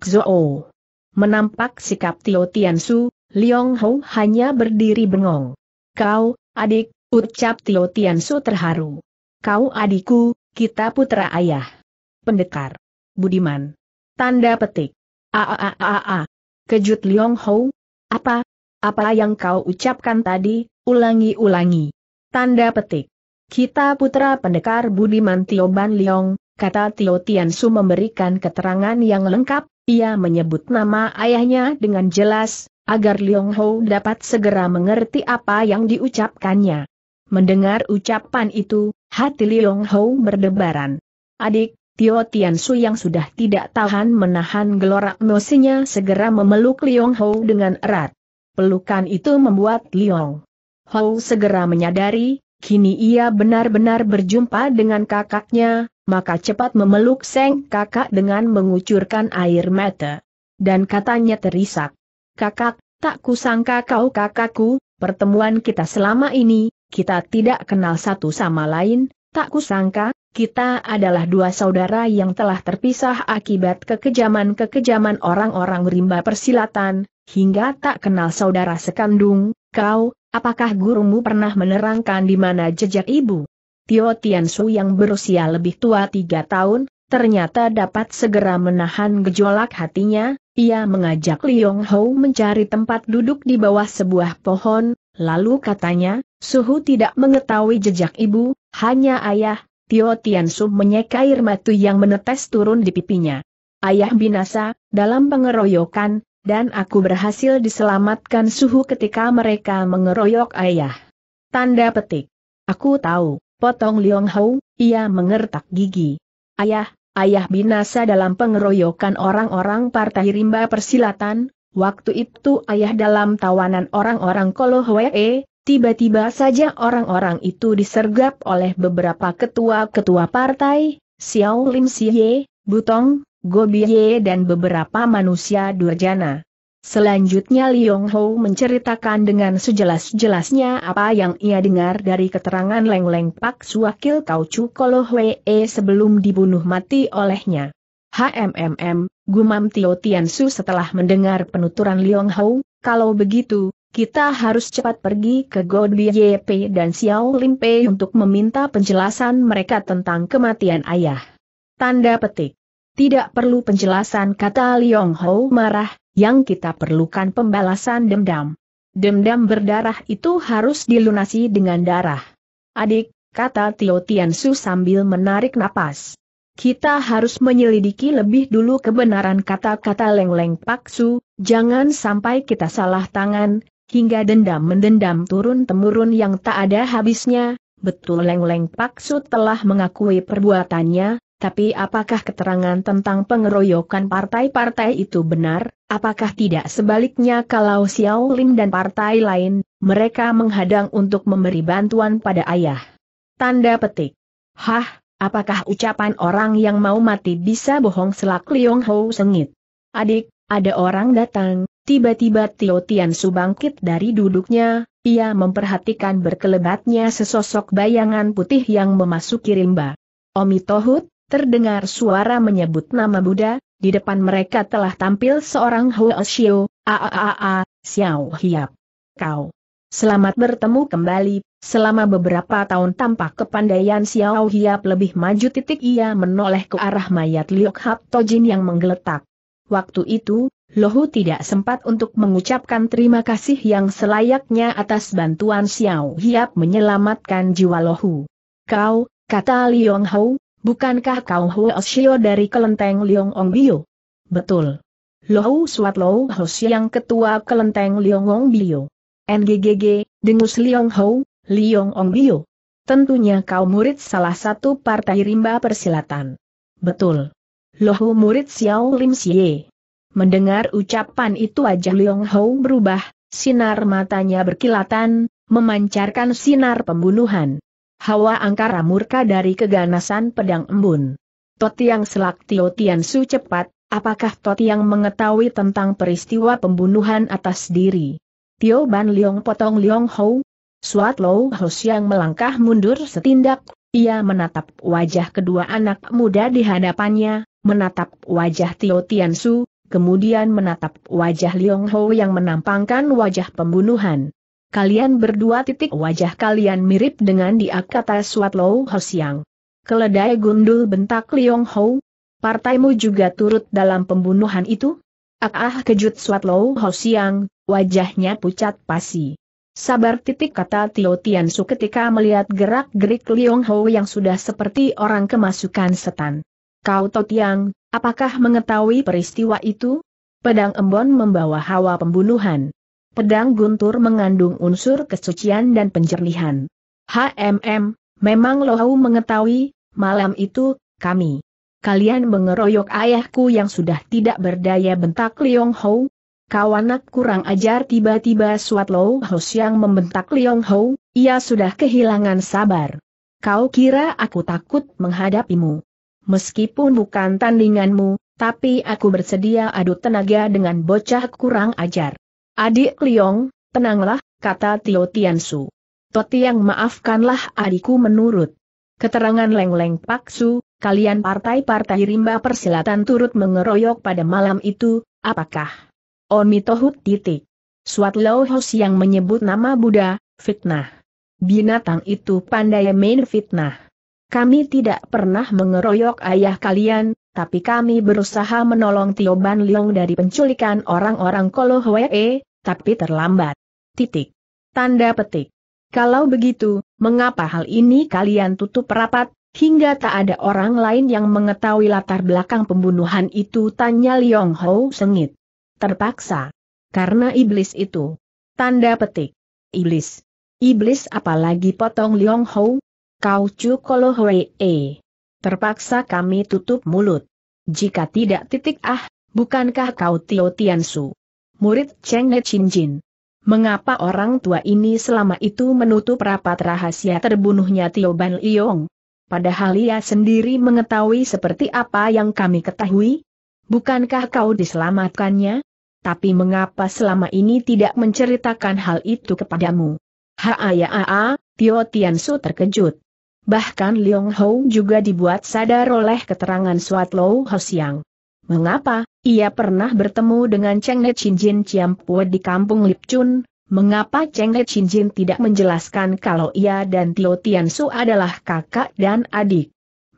Zoo. Menampak sikap Tio Su, Liong Hou hanya berdiri bengong. Kau, adik, ucap Tio Su terharu. Kau adikku, kita putra ayah. Pendekar. Budiman. Tanda petik. Aaaa. Kejut Liong Hou. Apa? Apa yang kau ucapkan tadi, ulangi-ulangi. Tanda petik. Kita putra pendekar Budiman Tio Ban Liong, kata Tio Tiansu memberikan keterangan yang lengkap, ia menyebut nama ayahnya dengan jelas, agar Liong Ho dapat segera mengerti apa yang diucapkannya. Mendengar ucapan itu, hati Liong Ho berdebaran. Adik, Tio Tiansu yang sudah tidak tahan menahan gelora emosinya segera memeluk Liong Ho dengan erat. Pelukan itu membuat Liong Hou segera menyadari, kini ia benar-benar berjumpa dengan kakaknya, maka cepat memeluk Seng kakak dengan mengucurkan air mata. Dan katanya terisak. Kakak, tak kusangka kau kakakku, pertemuan kita selama ini, kita tidak kenal satu sama lain, tak kusangka, kita adalah dua saudara yang telah terpisah akibat kekejaman-kekejaman orang-orang rimba persilatan, hingga tak kenal saudara sekandung, kau, Apakah gurumu pernah menerangkan di mana jejak ibu? Tio Tiansu yang berusia lebih tua tiga tahun, ternyata dapat segera menahan gejolak hatinya, ia mengajak Liong Hou mencari tempat duduk di bawah sebuah pohon, lalu katanya, Suhu tidak mengetahui jejak ibu, hanya ayah, Tio Tiansu menyeka air matu yang menetes turun di pipinya. Ayah binasa, dalam pengeroyokan, dan aku berhasil diselamatkan suhu ketika mereka mengeroyok ayah. Tanda petik. Aku tahu, potong Liong Hou, ia mengertak gigi. Ayah, ayah binasa dalam pengeroyokan orang-orang Partai Rimba Persilatan, waktu itu ayah dalam tawanan orang-orang Kolohwee, tiba-tiba saja orang-orang itu disergap oleh beberapa ketua-ketua partai, Xiao Lim Siye, Butong, Gobiye dan beberapa manusia durjana. Selanjutnya Liong Ho menceritakan dengan sejelas-jelasnya apa yang ia dengar dari keterangan Leng Leng Pak Suakil Kau Chu Kolo Hwee sebelum dibunuh mati olehnya. HMMM, gumam Tio Tiansu setelah mendengar penuturan Liong Ho, kalau begitu, kita harus cepat pergi ke God YP dan Xiao Lim Pei untuk meminta penjelasan mereka tentang kematian ayah. Tanda petik. Tidak perlu penjelasan kata Liong Ho marah, yang kita perlukan pembalasan dendam. Dendam berdarah itu harus dilunasi dengan darah. Adik, kata Tio Su sambil menarik napas. Kita harus menyelidiki lebih dulu kebenaran kata-kata Leng Leng Pak Su. jangan sampai kita salah tangan, hingga dendam mendendam turun-temurun yang tak ada habisnya, betul Leng Leng Pak Su telah mengakui perbuatannya, tapi apakah keterangan tentang pengeroyokan partai-partai itu benar? Apakah tidak sebaliknya kalau Xiao Lim dan partai lain, mereka menghadang untuk memberi bantuan pada ayah? Tanda petik. Hah, apakah ucapan orang yang mau mati bisa bohong selak Liong Ho sengit? Adik, ada orang datang, tiba-tiba Tio Tian Su bangkit dari duduknya, ia memperhatikan berkelebatnya sesosok bayangan putih yang memasuki rimba. Omi Tohut, Terdengar suara menyebut nama Buddha, di depan mereka telah tampil seorang Huo Xiao, aaa, Xiao Hiap. Kau. Selamat bertemu kembali, selama beberapa tahun tampak kepandaian Xiao Hiap lebih maju titik ia menoleh ke arah mayat Liu Hap Tojin yang menggeletak. Waktu itu, Lohu tidak sempat untuk mengucapkan terima kasih yang selayaknya atas bantuan Xiao Hiap menyelamatkan jiwa Lohu. Kau, kata Liong Hou, Bukankah kau Huoshio dari kelenteng Liong Ong Bio? Betul. Lohu Suat Lohu Hos yang ketua kelenteng Liong Ong Bio. NGGG, dengus Liong Ho, Liong Ong Bio. Tentunya kau murid salah satu partai rimba persilatan. Betul. Lohu murid Xiao Lim Xie. Mendengar ucapan itu aja Liong Ho berubah, sinar matanya berkilatan, memancarkan sinar pembunuhan hawa angkara murka dari keganasan pedang embun. Totiang Selak Tio Tiansu cepat, apakah Totiang mengetahui tentang peristiwa pembunuhan atas diri? Tio Ban Leong Potong Leong Hou? Suat Lou Hos yang melangkah mundur setindak, ia menatap wajah kedua anak muda di hadapannya, menatap wajah Tio Tiansu, kemudian menatap wajah Leong Hou yang menampangkan wajah pembunuhan. Kalian berdua titik wajah kalian mirip dengan diakata kata Suat Lo Hosiang. Keledai gundul bentak Liong Ho. Partaimu juga turut dalam pembunuhan itu? Ah, ah kejut Suat Lo Hosiang, wajahnya pucat pasi. Sabar titik kata Tio Su ketika melihat gerak-gerik Liong Ho yang sudah seperti orang kemasukan setan. Kau Totiang, apakah mengetahui peristiwa itu? Pedang Embon membawa hawa pembunuhan pedang guntur mengandung unsur kesucian dan penjernihan. HMM, memang Lohau mengetahui, malam itu, kami. Kalian mengeroyok ayahku yang sudah tidak berdaya bentak Liong Hou. Kawanak kurang ajar tiba-tiba Suat Lou Hos yang membentak Liong Hou, ia sudah kehilangan sabar. Kau kira aku takut menghadapimu. Meskipun bukan tandinganmu, tapi aku bersedia adu tenaga dengan bocah kurang ajar. Adik Liong, tenanglah, kata Tio Tian Tiansu. yang maafkanlah adikku menurut keterangan Leng Leng Pak Su, kalian partai-partai rimba persilatan turut mengeroyok pada malam itu, apakah? Oni Tohut titik. Suat Hos yang menyebut nama Buddha, fitnah. Binatang itu pandai main fitnah. Kami tidak pernah mengeroyok ayah kalian, tapi kami berusaha menolong Tioban Liong dari penculikan orang-orang Kolohoe, tapi terlambat. Titik. Tanda petik. Kalau begitu, mengapa hal ini kalian tutup rapat, hingga tak ada orang lain yang mengetahui latar belakang pembunuhan itu? Tanya Liong Ho sengit. Terpaksa. Karena iblis itu. Tanda petik. Iblis. Iblis apalagi potong Liong Ho? Kau kolo hoi e. Terpaksa kami tutup mulut. Jika tidak titik ah, bukankah kau Tio Su? murid Cheng Ne Chin Jin. Mengapa orang tua ini selama itu menutup rapat rahasia terbunuhnya Tio Ban Liong? Padahal ia sendiri mengetahui seperti apa yang kami ketahui? Bukankah kau diselamatkannya? Tapi mengapa selama ini tidak menceritakan hal itu kepadamu? Haa ya aa, Tio Tiansu terkejut. Bahkan Liong Hou juga dibuat sadar oleh keterangan Suat Lou Hosiang. Mengapa, ia pernah bertemu dengan Cheng Ne Chinjin Ciampua di kampung Lipchun? mengapa Cheng Ne Jin tidak menjelaskan kalau ia dan Tio Tian Su adalah kakak dan adik?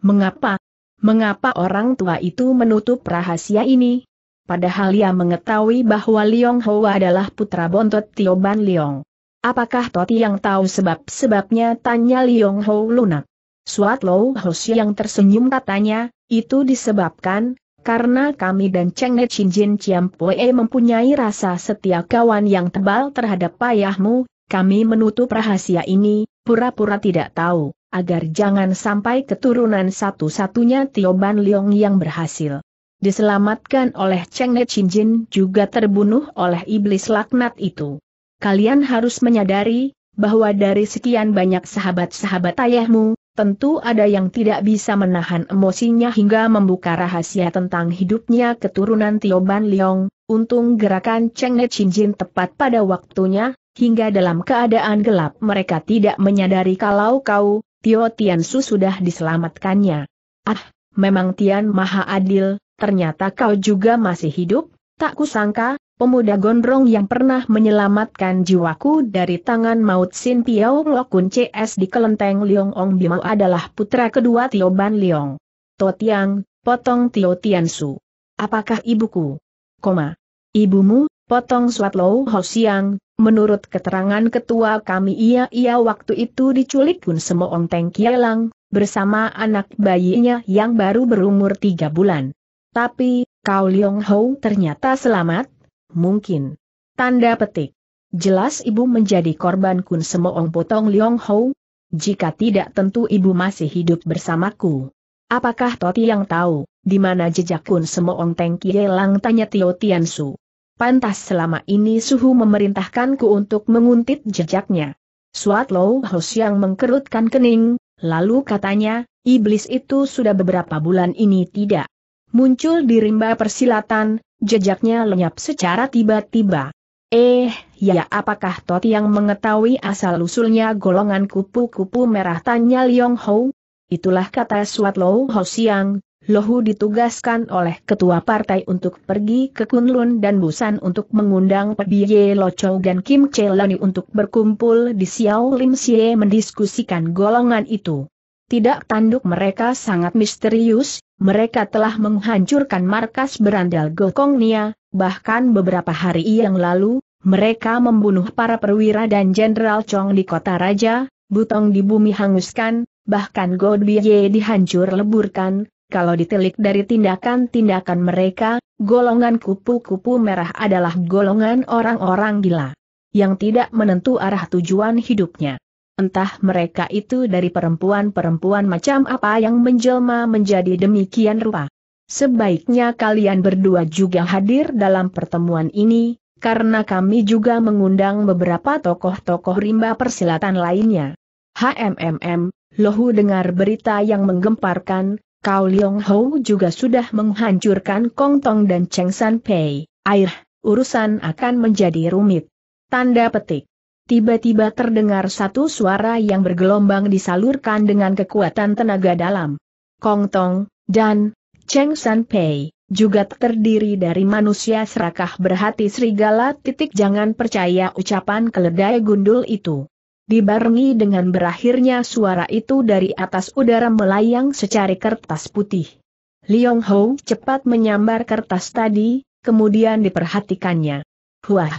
Mengapa? Mengapa orang tua itu menutup rahasia ini? Padahal ia mengetahui bahwa Liong Hoa adalah putra bontot Tio Ban Liong. Apakah Toti yang tahu sebab-sebabnya tanya Liong Ho lunak? Suat Lo Ho yang tersenyum katanya, itu disebabkan, karena kami dan Cheng Ne Chin Jin Chiam Pue mempunyai rasa setia kawan yang tebal terhadap payahmu, kami menutup rahasia ini, pura-pura tidak tahu, agar jangan sampai keturunan satu-satunya Tio Ban Leong yang berhasil. Diselamatkan oleh Cheng Ne Chin Jin juga terbunuh oleh iblis laknat itu. Kalian harus menyadari, bahwa dari sekian banyak sahabat-sahabat ayahmu, tentu ada yang tidak bisa menahan emosinya hingga membuka rahasia tentang hidupnya keturunan Tioban Liong, untung gerakan Cheng Ne Chin Jin tepat pada waktunya, hingga dalam keadaan gelap mereka tidak menyadari kalau kau, Tio Tian Su sudah diselamatkannya. Ah, memang Tian Maha Adil, ternyata kau juga masih hidup, tak kusangka, pemuda gondrong yang pernah menyelamatkan jiwaku dari tangan maut Sin Piao Lokun CS di kelenteng Liong Ong Bimau adalah putra kedua Tio Ban Liong. Tiang. potong Tio Tian Su. Apakah ibuku? Koma. Ibumu, potong Swatlow Ho Siang, menurut keterangan ketua kami ia-ia waktu itu diculik Kun Semo Ong Teng Kielang, bersama anak bayinya yang baru berumur tiga bulan. Tapi, Kau Liong Hou ternyata selamat, mungkin. Tanda petik. Jelas ibu menjadi korban Kun Semoong Potong Liong Hou? Jika tidak tentu ibu masih hidup bersamaku. Apakah Toti yang tahu, di mana jejak Kun Semoong Teng Kielang tanya Tio Tian Su. Pantas selama ini Suhu memerintahkanku untuk menguntit jejaknya. Suat Low Hos yang mengkerutkan kening, lalu katanya, iblis itu sudah beberapa bulan ini tidak muncul di rimba persilatan, jejaknya lenyap secara tiba-tiba. Eh, ya apakah tot yang mengetahui asal-usulnya golongan kupu-kupu merah tanya Liong Hou? Itulah kata Suat Lou Ho Siang, Lohu ditugaskan oleh ketua partai untuk pergi ke Kunlun dan Busan untuk mengundang Pebiye Lo Chou dan Kim Lani untuk berkumpul di Xiao Lim Xie mendiskusikan golongan itu. Tidak tanduk mereka sangat misterius, mereka telah menghancurkan markas berandal Nia, bahkan beberapa hari yang lalu, mereka membunuh para perwira dan Jenderal Chong di kota raja, Butong di bumi hanguskan, bahkan Godbye dihancur leburkan, kalau ditelik dari tindakan-tindakan mereka, golongan kupu-kupu merah adalah golongan orang-orang gila yang tidak menentu arah tujuan hidupnya. Entah mereka itu dari perempuan-perempuan macam apa yang menjelma menjadi demikian rupa. Sebaiknya kalian berdua juga hadir dalam pertemuan ini, karena kami juga mengundang beberapa tokoh-tokoh rimba persilatan lainnya. HMMM, Lohu dengar berita yang menggemparkan, Kau Leong Ho juga sudah menghancurkan Kong Tong dan Cheng San Pei. Air, urusan akan menjadi rumit. Tanda petik tiba-tiba terdengar satu suara yang bergelombang disalurkan dengan kekuatan tenaga dalam. Kong Tong, dan Cheng San Pei, juga terdiri dari manusia serakah berhati serigala titik jangan percaya ucapan keledai gundul itu. Dibarengi dengan berakhirnya suara itu dari atas udara melayang secari kertas putih. Liong Ho cepat menyambar kertas tadi, kemudian diperhatikannya. Huah!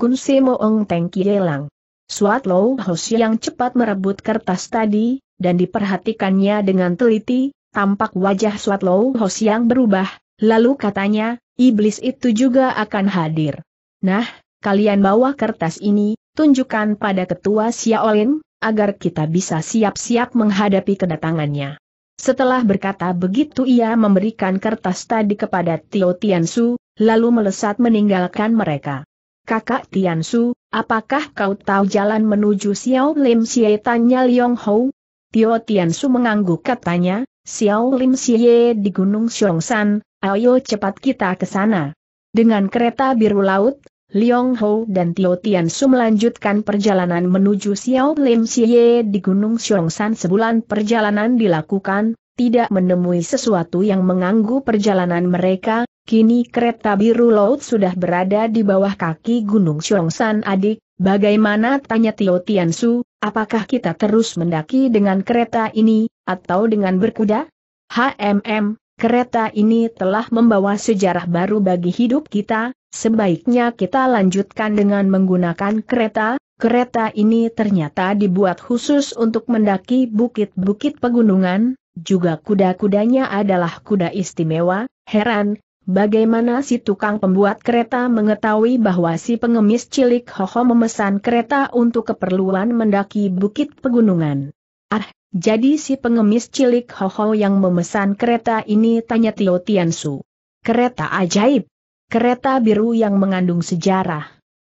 Kun Si Moong Teng Kielang. Suat Lou yang cepat merebut kertas tadi, dan diperhatikannya dengan teliti, tampak wajah Suat Lou yang berubah, lalu katanya, iblis itu juga akan hadir. Nah, kalian bawa kertas ini, tunjukkan pada ketua Xiaolin, agar kita bisa siap-siap menghadapi kedatangannya. Setelah berkata begitu ia memberikan kertas tadi kepada Tio Tian Su, lalu melesat meninggalkan mereka. Kakak Tiansu, apakah kau tahu jalan menuju Xiao Lim Xie? Tanya Liong Hou. Tio Tiansu mengangguk katanya, Xiao Lim Xie di Gunung San, ayo cepat kita ke sana. Dengan kereta biru laut, Liong Hou dan Tio Tiansu melanjutkan perjalanan menuju Xiao Lim Xie di Gunung San. sebulan perjalanan dilakukan, tidak menemui sesuatu yang mengganggu perjalanan mereka, kini kereta biru laut sudah berada di bawah kaki Gunung Xiongshan adik, bagaimana tanya Tio Tiansu, apakah kita terus mendaki dengan kereta ini, atau dengan berkuda? HMM, kereta ini telah membawa sejarah baru bagi hidup kita, sebaiknya kita lanjutkan dengan menggunakan kereta, Kereta ini ternyata dibuat khusus untuk mendaki bukit-bukit pegunungan, juga kuda-kudanya adalah kuda istimewa, heran, bagaimana si tukang pembuat kereta mengetahui bahwa si pengemis cilik Hoho memesan kereta untuk keperluan mendaki bukit pegunungan. Ah, jadi si pengemis cilik Hoho yang memesan kereta ini tanya Tio Tiansu. Kereta ajaib. Kereta biru yang mengandung sejarah.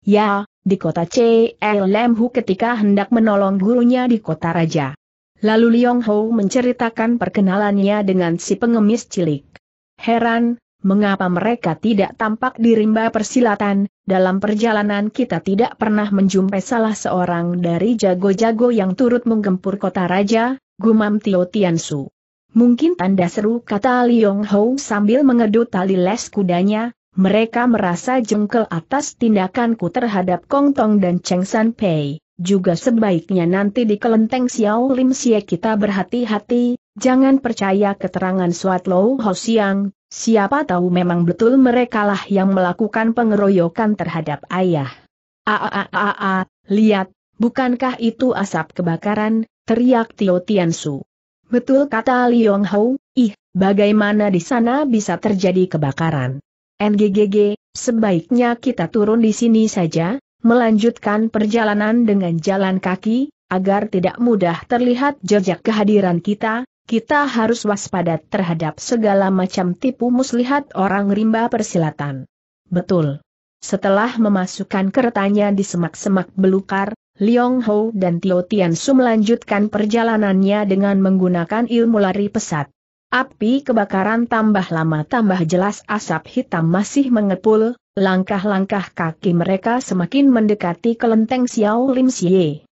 Ya, di kota C. L. Lemhu ketika hendak menolong gurunya di kota raja. Lalu Liong Ho menceritakan perkenalannya dengan si pengemis cilik. Heran, mengapa mereka tidak tampak di rimba persilatan, dalam perjalanan kita tidak pernah menjumpai salah seorang dari jago-jago yang turut menggempur kota raja, gumam Tio Tiansu. Mungkin tanda seru kata Liong Ho sambil mengedut tali les kudanya, mereka merasa jengkel atas tindakanku terhadap Kong Tong dan Cheng San Pei juga sebaiknya nanti di kelenteng Xiao Lim Xie kita berhati-hati, jangan percaya keterangan Suat Lou Ho Siang, siapa tahu memang betul merekalah yang melakukan pengeroyokan terhadap ayah. Aaaa, lihat, bukankah itu asap kebakaran, teriak Tio Tian Su. Betul kata Liong Hou, ih, bagaimana di sana bisa terjadi kebakaran? NGGG, sebaiknya kita turun di sini saja, melanjutkan perjalanan dengan jalan kaki, agar tidak mudah terlihat jejak kehadiran kita, kita harus waspada terhadap segala macam tipu muslihat orang rimba persilatan. Betul. Setelah memasukkan keretanya di semak-semak belukar, Liong Ho dan Tio Tian Su melanjutkan perjalanannya dengan menggunakan ilmu lari pesat. Api kebakaran tambah lama tambah jelas asap hitam masih mengepul, langkah-langkah kaki mereka semakin mendekati kelenteng Xiao Lim Xie.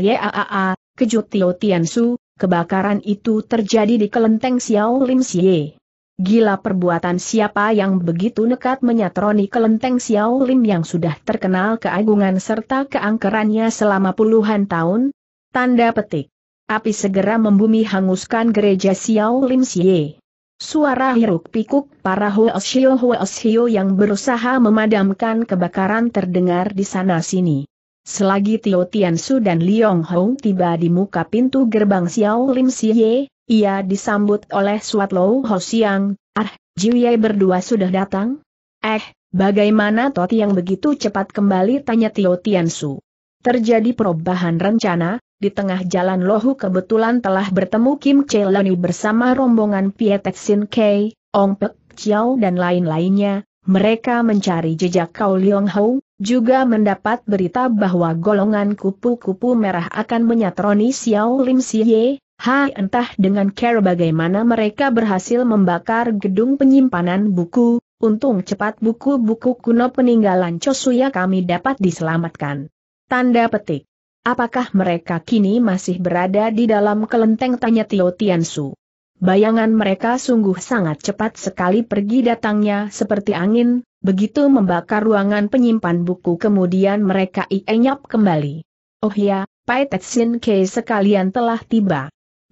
ye aa kejut Tio Tiansu, kebakaran itu terjadi di kelenteng Xiao Lim Xie. Gila perbuatan siapa yang begitu nekat menyatroni kelenteng Xiao Lim yang sudah terkenal keagungan serta keangkerannya selama puluhan tahun? Tanda petik. Api segera membumi hanguskan gereja Xiao Lim Xie. Suara hiruk pikuk para Huo Huoshio yang berusaha memadamkan kebakaran terdengar di sana-sini. Selagi Tio Tiansu dan Liong Hong tiba di muka pintu gerbang Xiao Lim Xie, ia disambut oleh Suat Lou Ho Siang, ah, Ye berdua sudah datang? Eh, bagaimana Toti yang begitu cepat kembali tanya Tio Tiansu. Terjadi perubahan rencana, di tengah jalan Lohu kebetulan telah bertemu Kim Chelani bersama rombongan Pietek Sin Kei, Ong Pek Chiao dan lain-lainnya, mereka mencari jejak Kau Leong Hou, juga mendapat berita bahwa golongan kupu-kupu merah akan menyatroni Xiao Lim Siye, Hai entah dengan care bagaimana mereka berhasil membakar gedung penyimpanan buku, untung cepat buku-buku kuno peninggalan Chosuya kami dapat diselamatkan. Tanda petik. Apakah mereka kini masih berada di dalam kelenteng tanya Tio Tiansu? Bayangan mereka sungguh sangat cepat sekali pergi datangnya seperti angin, begitu membakar ruangan penyimpan buku kemudian mereka ienyap kembali. Oh ya, Pai Tetsin Kei sekalian telah tiba.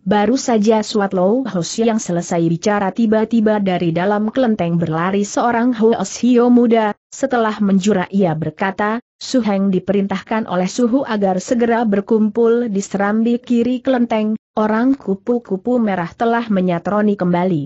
Baru saja Suat Lou Hos yang selesai bicara tiba-tiba dari dalam kelenteng berlari seorang Hoos Hio muda, setelah menjura ia berkata, Suheng diperintahkan oleh Suhu agar segera berkumpul di serambi kiri kelenteng, orang kupu-kupu merah telah menyatroni kembali.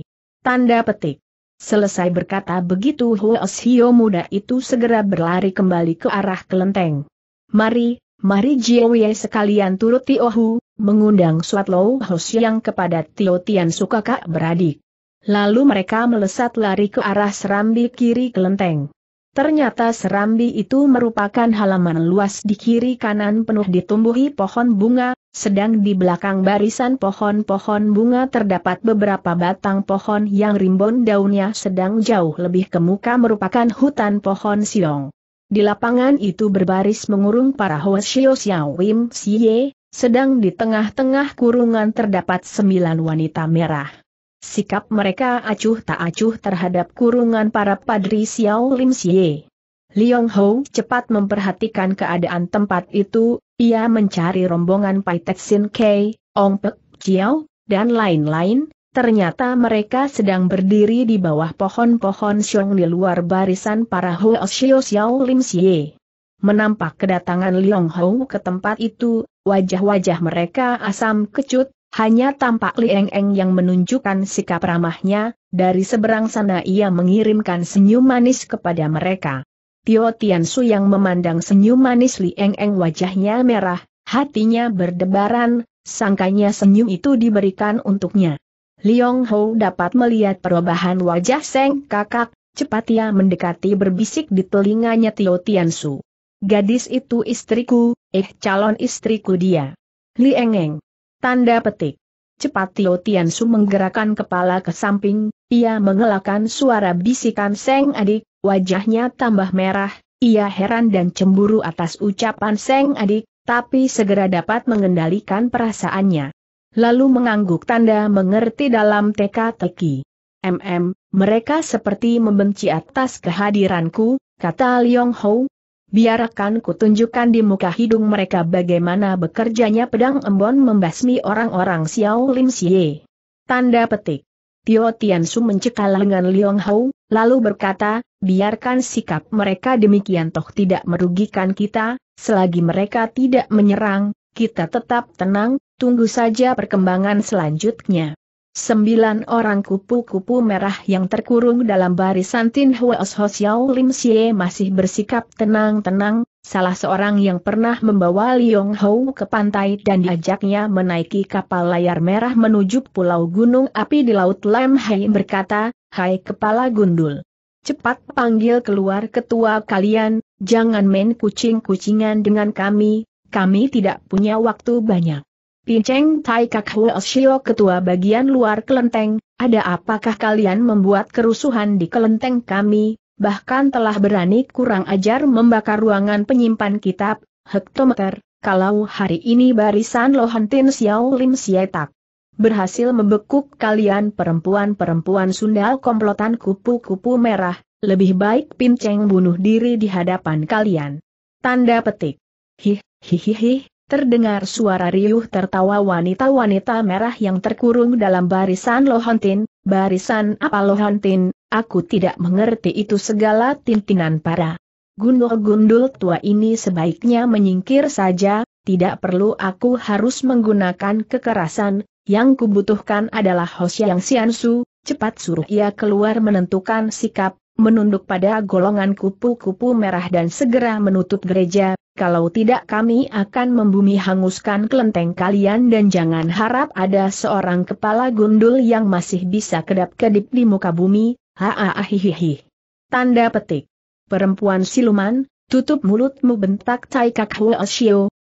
Tanda petik. Selesai berkata begitu Huos Hio muda itu segera berlari kembali ke arah kelenteng. Mari, mari Wei sekalian turuti Ohu, mengundang Suat Lou yang kepada Tio Tian Sukakak beradik. Lalu mereka melesat lari ke arah serambi kiri kelenteng. Ternyata serambi itu merupakan halaman luas di kiri kanan penuh ditumbuhi pohon bunga, sedang di belakang barisan pohon-pohon bunga terdapat beberapa batang pohon yang rimbun daunnya sedang jauh lebih ke muka merupakan hutan pohon siong. Di lapangan itu berbaris mengurung para Hoshio yang Wim Xie, sedang di tengah-tengah kurungan terdapat sembilan wanita merah. Sikap mereka acuh tak acuh terhadap kurungan para padri Xiao Lim Xie. Liong Ho cepat memperhatikan keadaan tempat itu, ia mencari rombongan Pai Tek Sin Kei, Ong Pek Chiao, dan lain-lain, ternyata mereka sedang berdiri di bawah pohon-pohon siong di luar barisan para Huo Xiao Xiao Lim Xie. Menampak kedatangan Liong Ho ke tempat itu, wajah-wajah mereka asam kecut, hanya tampak Lieng Eng yang menunjukkan sikap ramahnya, dari seberang sana ia mengirimkan senyum manis kepada mereka. Tio Tiansu yang memandang senyum manis Lieng Eng wajahnya merah, hatinya berdebaran, sangkanya senyum itu diberikan untuknya. Liong Ho dapat melihat perubahan wajah Seng kakak, cepat ia mendekati berbisik di telinganya Tio Tiansu. Gadis itu istriku, eh calon istriku dia. Lieng Eng. Tanda petik. Cepat Tio Su menggerakkan kepala ke samping, ia mengelakkan suara bisikan Seng Adik, wajahnya tambah merah, ia heran dan cemburu atas ucapan Seng Adik, tapi segera dapat mengendalikan perasaannya. Lalu mengangguk tanda mengerti dalam teka-teki. MM, mereka seperti membenci atas kehadiranku, kata Liong Hou, Biarkan ku tunjukkan di muka hidung mereka bagaimana bekerjanya pedang embon membasmi orang-orang Xiao Lim Xie. Tanda petik. Tio Tiansu mencekal lengan Liong Hou, lalu berkata, biarkan sikap mereka demikian toh tidak merugikan kita, selagi mereka tidak menyerang, kita tetap tenang, tunggu saja perkembangan selanjutnya. Sembilan orang kupu-kupu merah yang terkurung dalam barisan Tin Hua Ho Xiao Lim Xie masih bersikap tenang-tenang, salah seorang yang pernah membawa Liong Ho ke pantai dan diajaknya menaiki kapal layar merah menuju pulau gunung api di Laut Lam Hai berkata, Hai Kepala Gundul. Cepat panggil keluar ketua kalian, jangan main kucing-kucingan dengan kami, kami tidak punya waktu banyak. Pinceng Tai Kak Shio ketua bagian luar kelenteng, ada apakah kalian membuat kerusuhan di kelenteng kami, bahkan telah berani kurang ajar membakar ruangan penyimpan kitab, hektometer, kalau hari ini barisan Lohantin Xiao Lim Sietak berhasil membekuk kalian perempuan-perempuan sundal komplotan kupu-kupu merah, lebih baik Pinceng bunuh diri di hadapan kalian. Tanda petik. Hih, hih, hih, hih, Terdengar suara riuh tertawa wanita-wanita merah yang terkurung dalam barisan Lohontin, barisan apa Lohontin, aku tidak mengerti itu segala tintinan para. Gundul-gundul tua ini sebaiknya menyingkir saja, tidak perlu aku harus menggunakan kekerasan, yang kubutuhkan adalah Hosya yang Siansu, cepat suruh ia keluar menentukan sikap, menunduk pada golongan kupu-kupu merah dan segera menutup gereja, kalau tidak kami akan membumi hanguskan kelenteng kalian dan jangan harap ada seorang kepala gundul yang masih bisa kedap-kedip di muka bumi, haahihihi. Tanda petik. Perempuan siluman, tutup mulutmu bentak Tai Kak Huo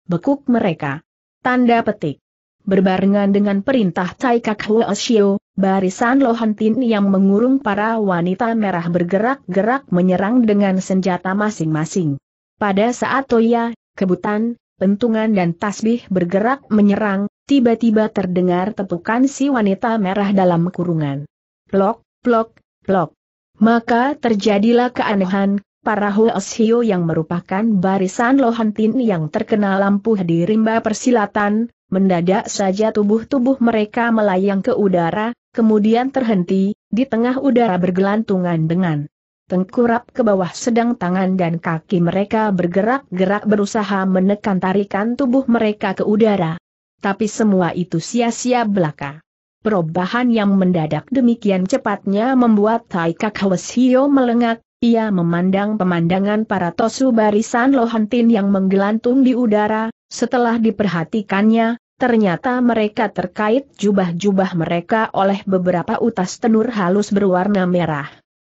bekuk mereka. Tanda petik. Berbarengan dengan perintah Tai Kak Huo barisan Lohantin yang mengurung para wanita merah bergerak-gerak menyerang dengan senjata masing-masing. Pada saat Toya, kebutan, pentungan dan tasbih bergerak menyerang, tiba-tiba terdengar tepukan si wanita merah dalam kurungan. Plok, plok, plok. Maka terjadilah keanehan, para Huoshio yang merupakan barisan Lohantin yang terkena lampu di rimba persilatan, mendadak saja tubuh-tubuh mereka melayang ke udara, kemudian terhenti, di tengah udara bergelantungan dengan tengkurap ke bawah sedang tangan dan kaki mereka bergerak-gerak berusaha menekan tarikan tubuh mereka ke udara. Tapi semua itu sia-sia belaka. Perubahan yang mendadak demikian cepatnya membuat Taika Hio melengak, ia memandang pemandangan para tosu barisan lohantin yang menggelantung di udara, setelah diperhatikannya, Ternyata mereka terkait jubah-jubah mereka oleh beberapa utas tenur halus berwarna merah.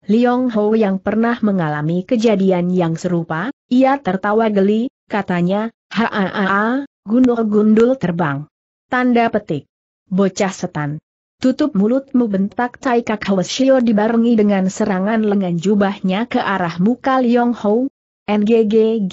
Liong Ho yang pernah mengalami kejadian yang serupa, ia tertawa geli, katanya, haa, gundul-gundul terbang. Tanda petik. Bocah setan. Tutup mulutmu bentak Tai Kak Hwasyo dibarengi dengan serangan lengan jubahnya ke arah muka Liong Ho. NGGG.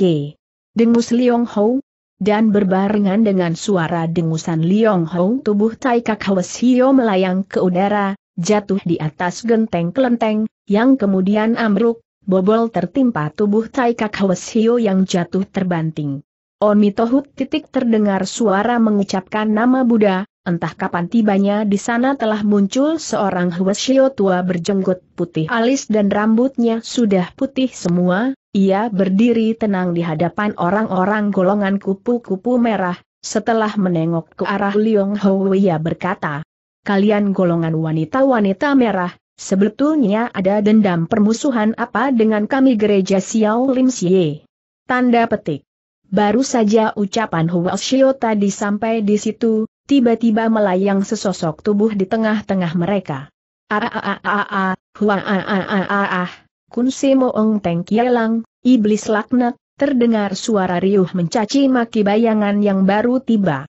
Dengus Liong Ho. Dan berbarengan dengan suara dengusan Liong Ho tubuh Tai Kak Hwasyo melayang ke udara, jatuh di atas genteng kelenteng, yang kemudian ambruk, bobol tertimpa tubuh Taika Hwasio yang jatuh terbanting. Oni titik terdengar suara mengucapkan nama Buddha, entah kapan tibanya di sana telah muncul seorang Hwasio tua berjenggot putih alis dan rambutnya sudah putih semua, ia berdiri tenang di hadapan orang-orang golongan kupu-kupu merah, setelah menengok ke arah Liong Hou ia berkata, kalian golongan wanita-wanita merah, sebetulnya ada dendam permusuhan apa dengan kami gereja Xiao Lim Xie? Tanda petik. Baru saja ucapan Hua Xiao tadi sampai di situ, tiba-tiba melayang sesosok tubuh di tengah-tengah mereka. Aaaaaa, Hua aaaaaa, Kun Si Moong Teng Kielang, Iblis Laknat, terdengar suara riuh mencaci maki bayangan yang baru tiba.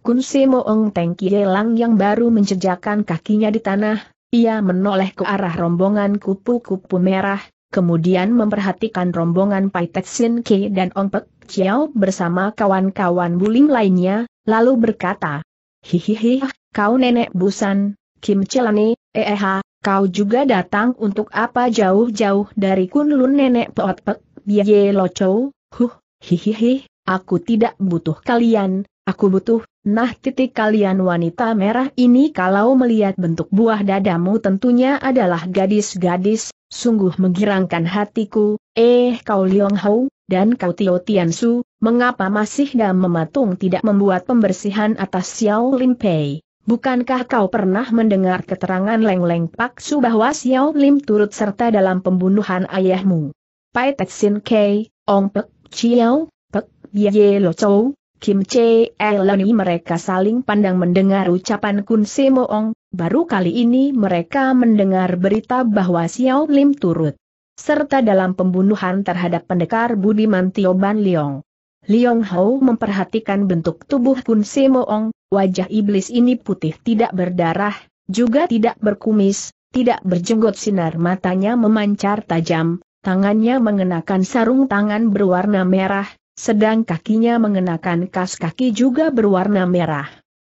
Kun Moong Teng Kielang yang baru menjejakkan kakinya di tanah, ia menoleh ke arah rombongan kupu-kupu merah, kemudian memperhatikan rombongan Pai Tek Sin Ke dan Ong Pek Chiao bersama kawan-kawan buling lainnya, lalu berkata, Hihihi, kau nenek busan, Kim Chelani, eh, kau juga datang untuk apa jauh-jauh dari kunlun nenek Peot Pek, Biye Loco, huh, hihihi, aku tidak butuh kalian, aku butuh Nah titik kalian wanita merah ini kalau melihat bentuk buah dadamu tentunya adalah gadis-gadis, sungguh menggirangkan hatiku, eh kau Liong Hou, dan kau Tio Su, mengapa masih dalam mematung tidak membuat pembersihan atas Xiao Lim Pei? Bukankah kau pernah mendengar keterangan Leng Leng Pak Su bahwa Xiao Lim turut serta dalam pembunuhan ayahmu? Pai Tetsin Kei, Ong Pek, Chiao, Pek, Ye Lo Chou, Kim Che Eleni mereka saling pandang mendengar ucapan Kun Se Moong, baru kali ini mereka mendengar berita bahwa Xiao Lim turut. Serta dalam pembunuhan terhadap pendekar Budiman Tioban Liong. Liong Hao memperhatikan bentuk tubuh Kun Se Moong, wajah iblis ini putih tidak berdarah, juga tidak berkumis, tidak berjenggot sinar matanya memancar tajam, tangannya mengenakan sarung tangan berwarna merah, sedang kakinya mengenakan kas kaki juga berwarna merah.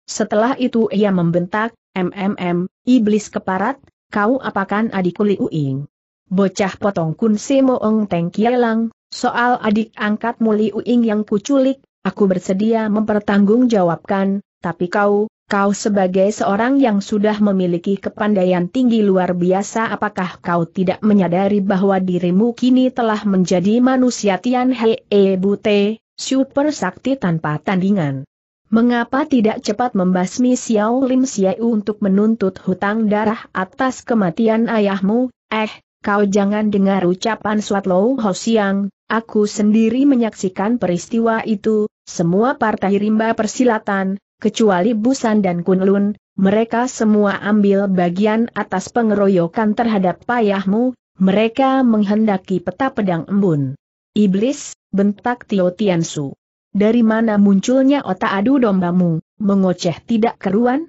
Setelah itu ia membentak, MMM, iblis keparat, kau apakan adikku Liu Uing? Bocah potong kun si moong Teng Kielang, soal adik angkat muli Uing yang kuculik, aku bersedia mempertanggungjawabkan, tapi kau, Kau sebagai seorang yang sudah memiliki kepandaian tinggi luar biasa apakah kau tidak menyadari bahwa dirimu kini telah menjadi manusia Tian He Hei Bute, super sakti tanpa tandingan? Mengapa tidak cepat membasmi Xiao Lim Xiao untuk menuntut hutang darah atas kematian ayahmu? Eh, kau jangan dengar ucapan Swatlow Ho Siang, aku sendiri menyaksikan peristiwa itu, semua partai rimba persilatan, kecuali Busan dan Kunlun, mereka semua ambil bagian atas pengeroyokan terhadap payahmu, mereka menghendaki peta pedang embun. Iblis, bentak Tio Tiansu. Dari mana munculnya otak adu dombamu, mengoceh tidak keruan?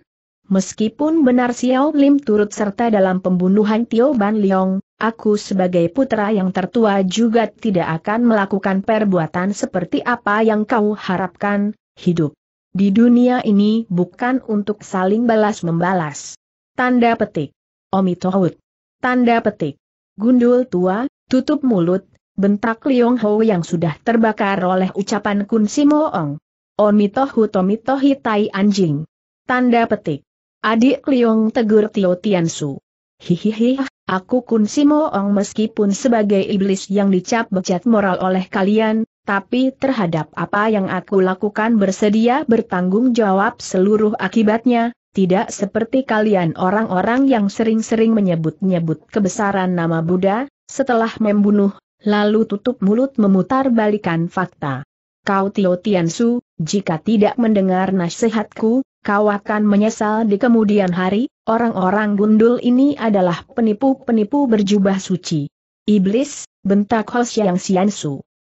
Meskipun benar Xiao Lim turut serta dalam pembunuhan Tio Ban Leong, aku sebagai putra yang tertua juga tidak akan melakukan perbuatan seperti apa yang kau harapkan, hidup. Di dunia ini bukan untuk saling balas-membalas. Tanda petik. Omitohut. Tanda petik. Gundul tua, tutup mulut, bentak Liong Ho yang sudah terbakar oleh ucapan Kun Simoong. Omitohut omitohi tai anjing. Tanda petik. Adik Liong tegur Tio Tiansu. Hihihi, Aku Kun Simo Ong meskipun sebagai iblis yang dicap bejat moral oleh kalian, tapi terhadap apa yang aku lakukan bersedia bertanggung jawab seluruh akibatnya, tidak seperti kalian orang-orang yang sering-sering menyebut-nyebut kebesaran nama Buddha, setelah membunuh, lalu tutup mulut memutar balikan fakta. Kau Tio Tiansu, jika tidak mendengar nasihatku, kau akan menyesal di kemudian hari, orang-orang gundul ini adalah penipu-penipu berjubah suci. Iblis, bentak Ho Xiang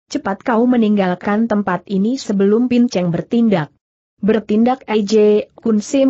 Cepat kau meninggalkan tempat ini sebelum Pinceng bertindak. Bertindak Aij Kun Se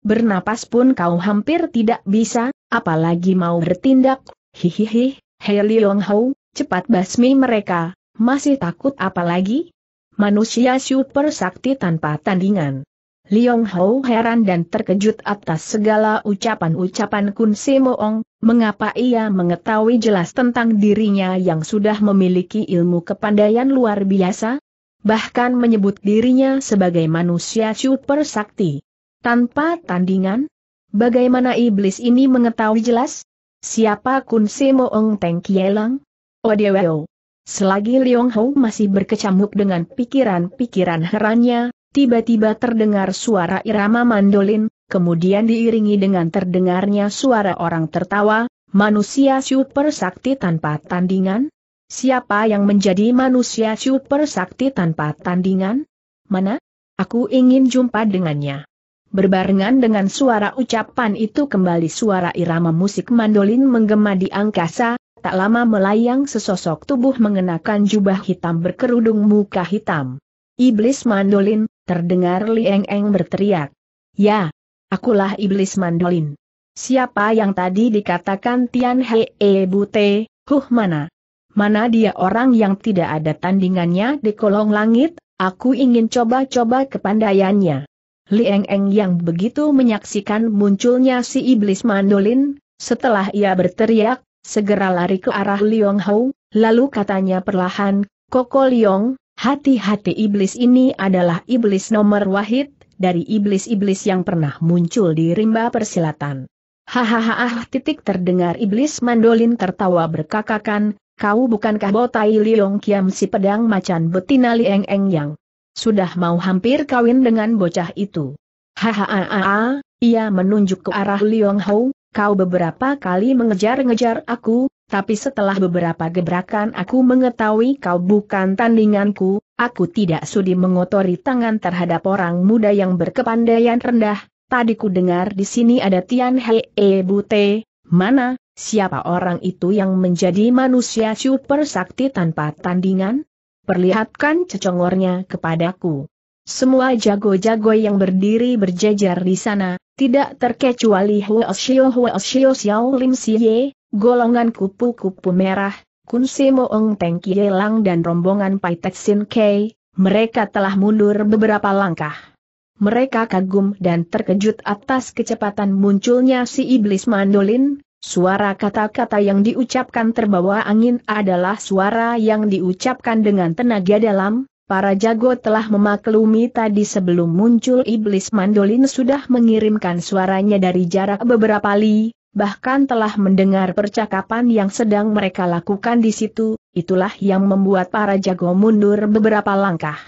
bernapas pun kau hampir tidak bisa, apalagi mau bertindak. Hihihi, Hei Leong Hou, cepat basmi mereka, masih takut apalagi? Manusia super sakti tanpa tandingan. Liong Hou heran dan terkejut atas segala ucapan-ucapan Kun Semoong, mengapa ia mengetahui jelas tentang dirinya yang sudah memiliki ilmu kepandaian luar biasa? Bahkan menyebut dirinya sebagai manusia super sakti. Tanpa tandingan? Bagaimana iblis ini mengetahui jelas? Siapa Kun Semoong Teng Kielang? Odeweo. Oh selagi Liong Hou masih berkecamuk dengan pikiran-pikiran herannya, Tiba-tiba terdengar suara irama mandolin, kemudian diiringi dengan terdengarnya suara orang tertawa, manusia super sakti tanpa tandingan? Siapa yang menjadi manusia super sakti tanpa tandingan? Mana? Aku ingin jumpa dengannya. Berbarengan dengan suara ucapan itu kembali suara irama musik mandolin menggema di angkasa, tak lama melayang sesosok tubuh mengenakan jubah hitam berkerudung muka hitam. Iblis mandolin, terdengar Lieng Eng berteriak. Ya, akulah iblis mandolin. Siapa yang tadi dikatakan Tian Hee e eh, Bute, huh mana? Mana dia orang yang tidak ada tandingannya di kolong langit, aku ingin coba-coba kepandaiannya. Lieng Eng yang begitu menyaksikan munculnya si iblis mandolin, setelah ia berteriak, segera lari ke arah Liong Hou, lalu katanya perlahan, Koko Liong, Hati-hati iblis ini adalah iblis nomor wahid, dari iblis-iblis yang pernah muncul di rimba persilatan. Hahaha ah, titik terdengar iblis mandolin tertawa berkakakan, kau bukankah botai liong kiam si pedang macan betina lieng eng yang. Sudah mau hampir kawin dengan bocah itu. Hahaha, ah, ah, ia menunjuk ke arah Liong Hou, kau beberapa kali mengejar-ngejar aku, tapi setelah beberapa gebrakan aku mengetahui kau bukan tandinganku, aku tidak sudi mengotori tangan terhadap orang muda yang berkepandaian rendah, tadi ku dengar di sini ada Tian Hei e, Bute, mana, siapa orang itu yang menjadi manusia super sakti tanpa tandingan? Perlihatkan cecongornya kepadaku. Semua jago-jago yang berdiri berjejer di sana, tidak terkecuali Huo Xiao Huo Xiao Xiao Lim Siye, golongan kupu-kupu merah, Kunsi Moeng Teng Lang dan rombongan Pai Tek Sin Kei, mereka telah mundur beberapa langkah. Mereka kagum dan terkejut atas kecepatan munculnya si iblis mandolin, suara kata-kata yang diucapkan terbawa angin adalah suara yang diucapkan dengan tenaga dalam, para jago telah memaklumi tadi sebelum muncul iblis mandolin sudah mengirimkan suaranya dari jarak beberapa li, bahkan telah mendengar percakapan yang sedang mereka lakukan di situ, itulah yang membuat para jago mundur beberapa langkah.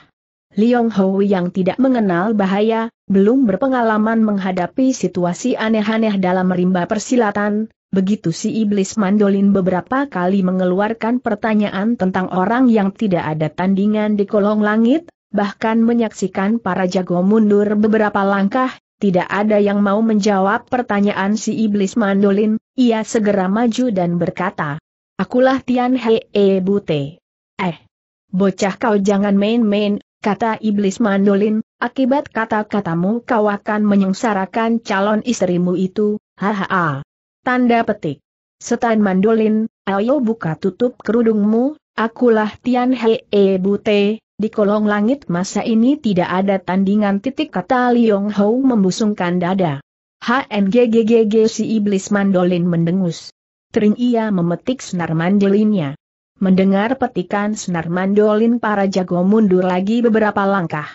Liong Ho yang tidak mengenal bahaya, belum berpengalaman menghadapi situasi aneh-aneh dalam rimba persilatan, begitu si iblis mandolin beberapa kali mengeluarkan pertanyaan tentang orang yang tidak ada tandingan di kolong langit, bahkan menyaksikan para jago mundur beberapa langkah, tidak ada yang mau menjawab pertanyaan si iblis mandolin, ia segera maju dan berkata. Akulah Tian Hee Bute. Eh, bocah kau jangan main-main, kata iblis mandolin, akibat kata-katamu kau akan menyengsarakan calon istrimu itu, hahaha. Tanda petik. Setan mandolin, ayo buka tutup kerudungmu, akulah Tian Hee Bute, di kolong langit masa ini tidak ada tandingan titik kata Liong Hou membusungkan dada. HNGGGG si iblis mandolin mendengus. Tering ia memetik senar mandolinnya. Mendengar petikan senar mandolin para jago mundur lagi beberapa langkah.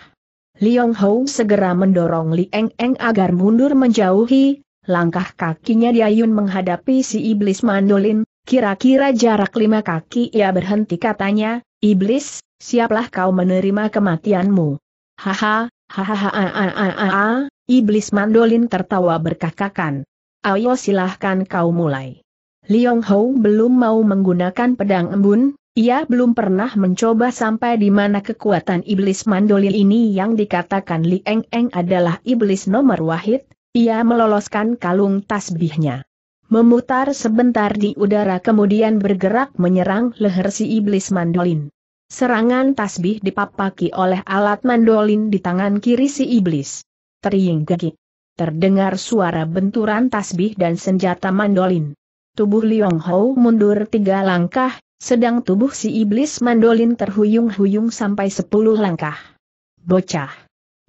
Liong Hou segera mendorong Li Eng Eng agar mundur menjauhi, langkah kakinya diayun menghadapi si iblis mandolin, kira-kira jarak lima kaki ia berhenti katanya, iblis, siaplah kau menerima kematianmu. Haha, hahaha, iblis mandolin tertawa berkakakan. Ayo silahkan kau mulai. Liong Hou belum mau menggunakan pedang embun, ia belum pernah mencoba sampai di mana kekuatan iblis mandolin ini yang dikatakan Li Eng Eng adalah iblis nomor wahid, ia meloloskan kalung tasbihnya. Memutar sebentar di udara kemudian bergerak menyerang leher si iblis mandolin. Serangan tasbih dipapaki oleh alat mandolin di tangan kiri si iblis. Teriing gagi. Terdengar suara benturan tasbih dan senjata mandolin. Tubuh Liong Hou mundur tiga langkah, sedang tubuh si iblis mandolin terhuyung-huyung sampai sepuluh langkah. Bocah.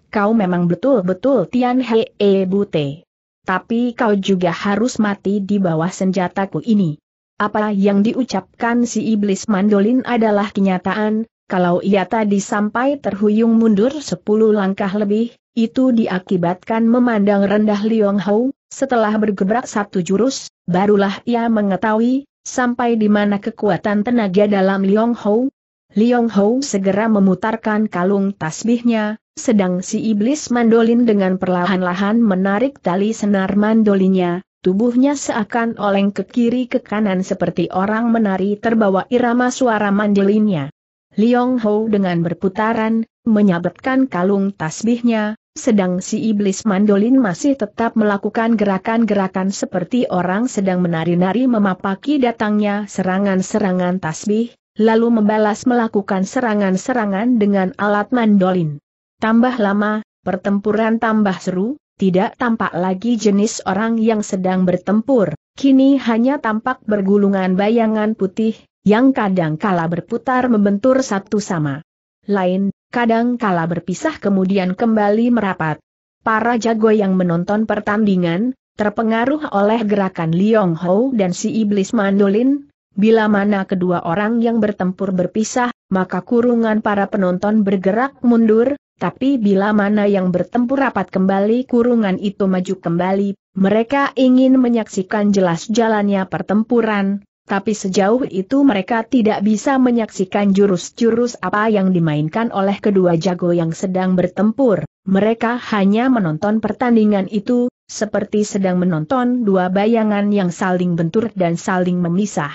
Kau memang betul-betul Tian Hee Bute. Tapi kau juga harus mati di bawah senjataku ini. Apa yang diucapkan si iblis mandolin adalah kenyataan, kalau ia tadi sampai terhuyung mundur sepuluh langkah lebih, itu diakibatkan memandang rendah Liong Hou, setelah bergebrak satu jurus, barulah ia mengetahui, sampai di mana kekuatan tenaga dalam Liong Hou. Liong Hou segera memutarkan kalung tasbihnya, sedang si iblis mandolin dengan perlahan-lahan menarik tali senar mandolinnya, Tubuhnya seakan oleng ke kiri ke kanan seperti orang menari terbawa irama suara mandelinnya. Liong Ho dengan berputaran, menyabetkan kalung tasbihnya, sedang si iblis mandolin masih tetap melakukan gerakan-gerakan seperti orang sedang menari-nari memapaki datangnya serangan-serangan tasbih, lalu membalas melakukan serangan-serangan dengan alat mandolin. Tambah lama, pertempuran tambah seru, tidak tampak lagi jenis orang yang sedang bertempur, kini hanya tampak bergulungan bayangan putih, yang kadang kala berputar membentur satu sama lain, kadang kala berpisah kemudian kembali merapat. Para jago yang menonton pertandingan, terpengaruh oleh gerakan Liong Ho dan si iblis mandolin, bila mana kedua orang yang bertempur berpisah, maka kurungan para penonton bergerak mundur, tapi bila mana yang bertempur rapat kembali kurungan itu maju kembali, mereka ingin menyaksikan jelas jalannya pertempuran, tapi sejauh itu mereka tidak bisa menyaksikan jurus-jurus apa yang dimainkan oleh kedua jago yang sedang bertempur. Mereka hanya menonton pertandingan itu, seperti sedang menonton dua bayangan yang saling bentur dan saling memisah.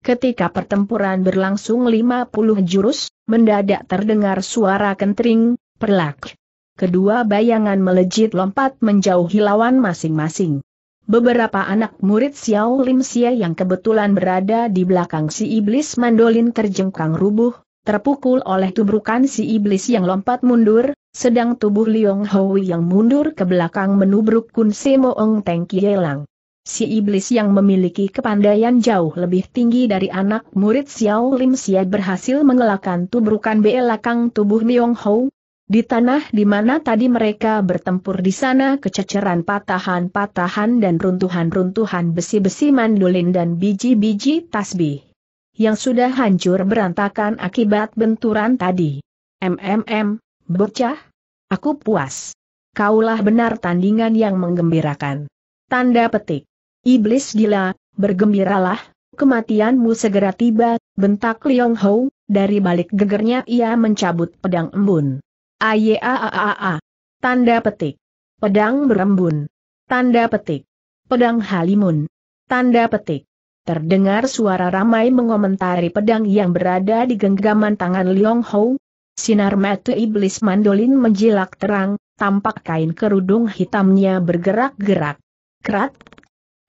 Ketika pertempuran berlangsung 50 jurus, mendadak terdengar suara kentring, Perlak. Kedua bayangan melejit lompat menjauhi lawan masing-masing. Beberapa anak murid Xiao Lim Xie yang kebetulan berada di belakang si iblis mandolin terjengkang rubuh, terpukul oleh tubrukan si iblis yang lompat mundur, sedang tubuh Liong Hui yang mundur ke belakang menubruk Kun Semo Ong Teng Kielang. Si iblis yang memiliki kepandaian jauh lebih tinggi dari anak murid Xiao Lim Xie berhasil mengelakkan tubrukan belakang tubuh Liong Hou, di tanah di mana tadi mereka bertempur di sana kececeran patahan-patahan dan runtuhan-runtuhan besi-besi mandolin dan biji-biji tasbih. Yang sudah hancur berantakan akibat benturan tadi. MMM, bocah, aku puas. Kaulah benar tandingan yang menggembirakan. Tanda petik. Iblis gila, bergembiralah, kematianmu segera tiba, bentak Liong Hou, dari balik gegernya ia mencabut pedang embun. Ayaaaaa. Tanda petik. Pedang berembun. Tanda petik. Pedang halimun. Tanda petik. Terdengar suara ramai mengomentari pedang yang berada di genggaman tangan Liong Hou. Sinar mata iblis mandolin menjilat terang, tampak kain kerudung hitamnya bergerak-gerak. Kerat.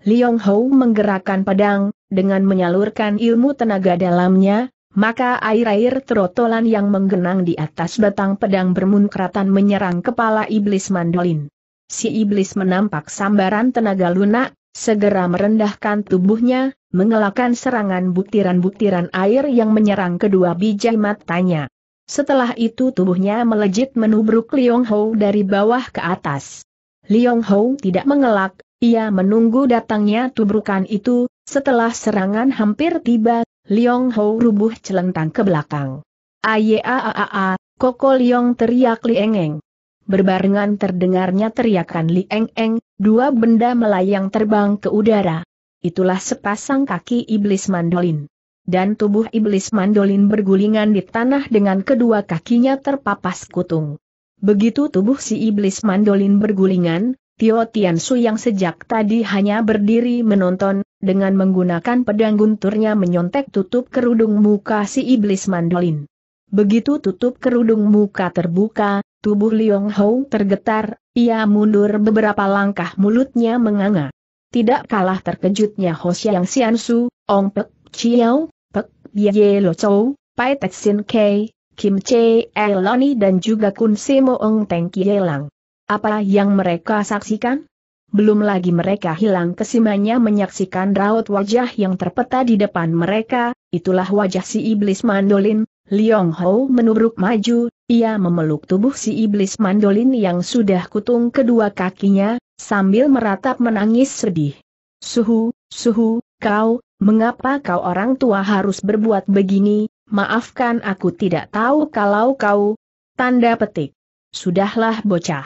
Liong Hou menggerakkan pedang, dengan menyalurkan ilmu tenaga dalamnya, maka air-air terotolan yang menggenang di atas batang pedang bermunkratan menyerang kepala iblis mandolin. Si iblis menampak sambaran tenaga lunak, segera merendahkan tubuhnya, mengelakkan serangan butiran-butiran air yang menyerang kedua biji matanya. Setelah itu tubuhnya melejit menubruk Liong Ho dari bawah ke atas. Liong Ho tidak mengelak, ia menunggu datangnya tubrukan itu, setelah serangan hampir tiba, Liong Ho rubuh celentang ke belakang. a Koko Liong teriak Liengeng. Berbarengan terdengarnya teriakan Liengeng, dua benda melayang terbang ke udara. Itulah sepasang kaki iblis mandolin. Dan tubuh iblis mandolin bergulingan di tanah dengan kedua kakinya terpapas kutung. Begitu tubuh si iblis mandolin bergulingan, Tio Su yang sejak tadi hanya berdiri menonton, dengan menggunakan pedang gunturnya menyontek tutup kerudung muka si iblis mandolin. Begitu tutup kerudung muka terbuka, tubuh Liong Hou tergetar, ia mundur beberapa langkah mulutnya menganga. Tidak kalah terkejutnya Ho Xiang Su, Ong Pek Chiao, Pek Bie Lo Chou, Pai Tek Sin Kei, Kim Che Eloni dan juga Kun Simo Ong Teng Kielang. Apa yang mereka saksikan? Belum lagi mereka hilang kesimanya menyaksikan raut wajah yang terpeta di depan mereka, itulah wajah si iblis mandolin, Liong Ho menubruk maju, ia memeluk tubuh si iblis mandolin yang sudah kutung kedua kakinya, sambil meratap menangis sedih. Suhu, suhu, kau, mengapa kau orang tua harus berbuat begini, maafkan aku tidak tahu kalau kau... Tanda petik. Sudahlah bocah.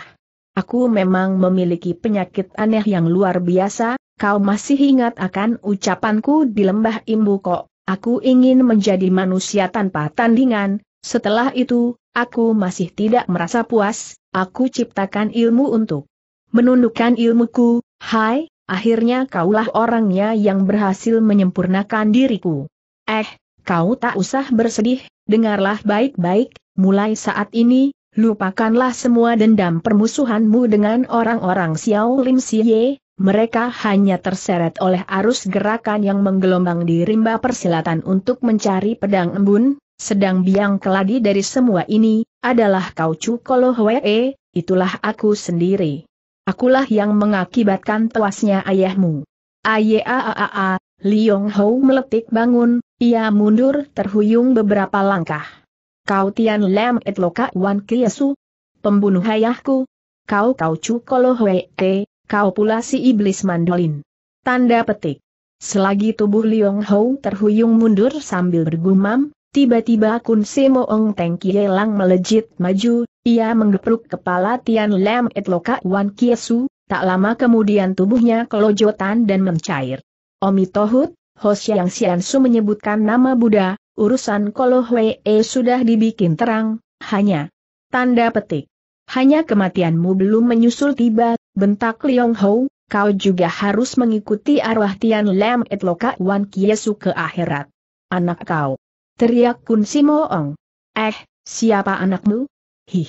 Aku memang memiliki penyakit aneh yang luar biasa, kau masih ingat akan ucapanku di lembah imbu kok, aku ingin menjadi manusia tanpa tandingan, setelah itu, aku masih tidak merasa puas, aku ciptakan ilmu untuk menundukkan ilmuku, hai, akhirnya kaulah orangnya yang berhasil menyempurnakan diriku. Eh, kau tak usah bersedih, dengarlah baik-baik, mulai saat ini, Lupakanlah semua dendam permusuhanmu dengan orang-orang Xiao Lim Siye, mereka hanya terseret oleh arus gerakan yang menggelombang di rimba persilatan untuk mencari pedang embun, sedang biang keladi dari semua ini, adalah kau Kolo Hwe, itulah aku sendiri. Akulah yang mengakibatkan tewasnya ayahmu. a, Liong Hou meletik bangun, ia mundur terhuyung beberapa langkah. Kau Tian Lam Et Loka Wan Kiesu? Pembunuh ayahku? Kau Kau Chu Kolo E, kau pula si iblis mandolin. Tanda petik. Selagi tubuh Liong Hou terhuyung mundur sambil bergumam, tiba-tiba Kun Se Ong Teng Lang melejit maju, ia menggepruk kepala Tian Lam Et Loka Wan Kiesu, tak lama kemudian tubuhnya kelojotan dan mencair. Omi Tohut, Hoshiang Siansu menyebutkan nama Buddha, urusan Kolohwee sudah dibikin terang, hanya tanda petik. Hanya kematianmu belum menyusul tiba, bentak Liong Ho, kau juga harus mengikuti arwah Tian Lam et Loka Wan Kiesu ke akhirat. Anak kau. Teriak Kun Simoong. Eh, siapa anakmu? Hih.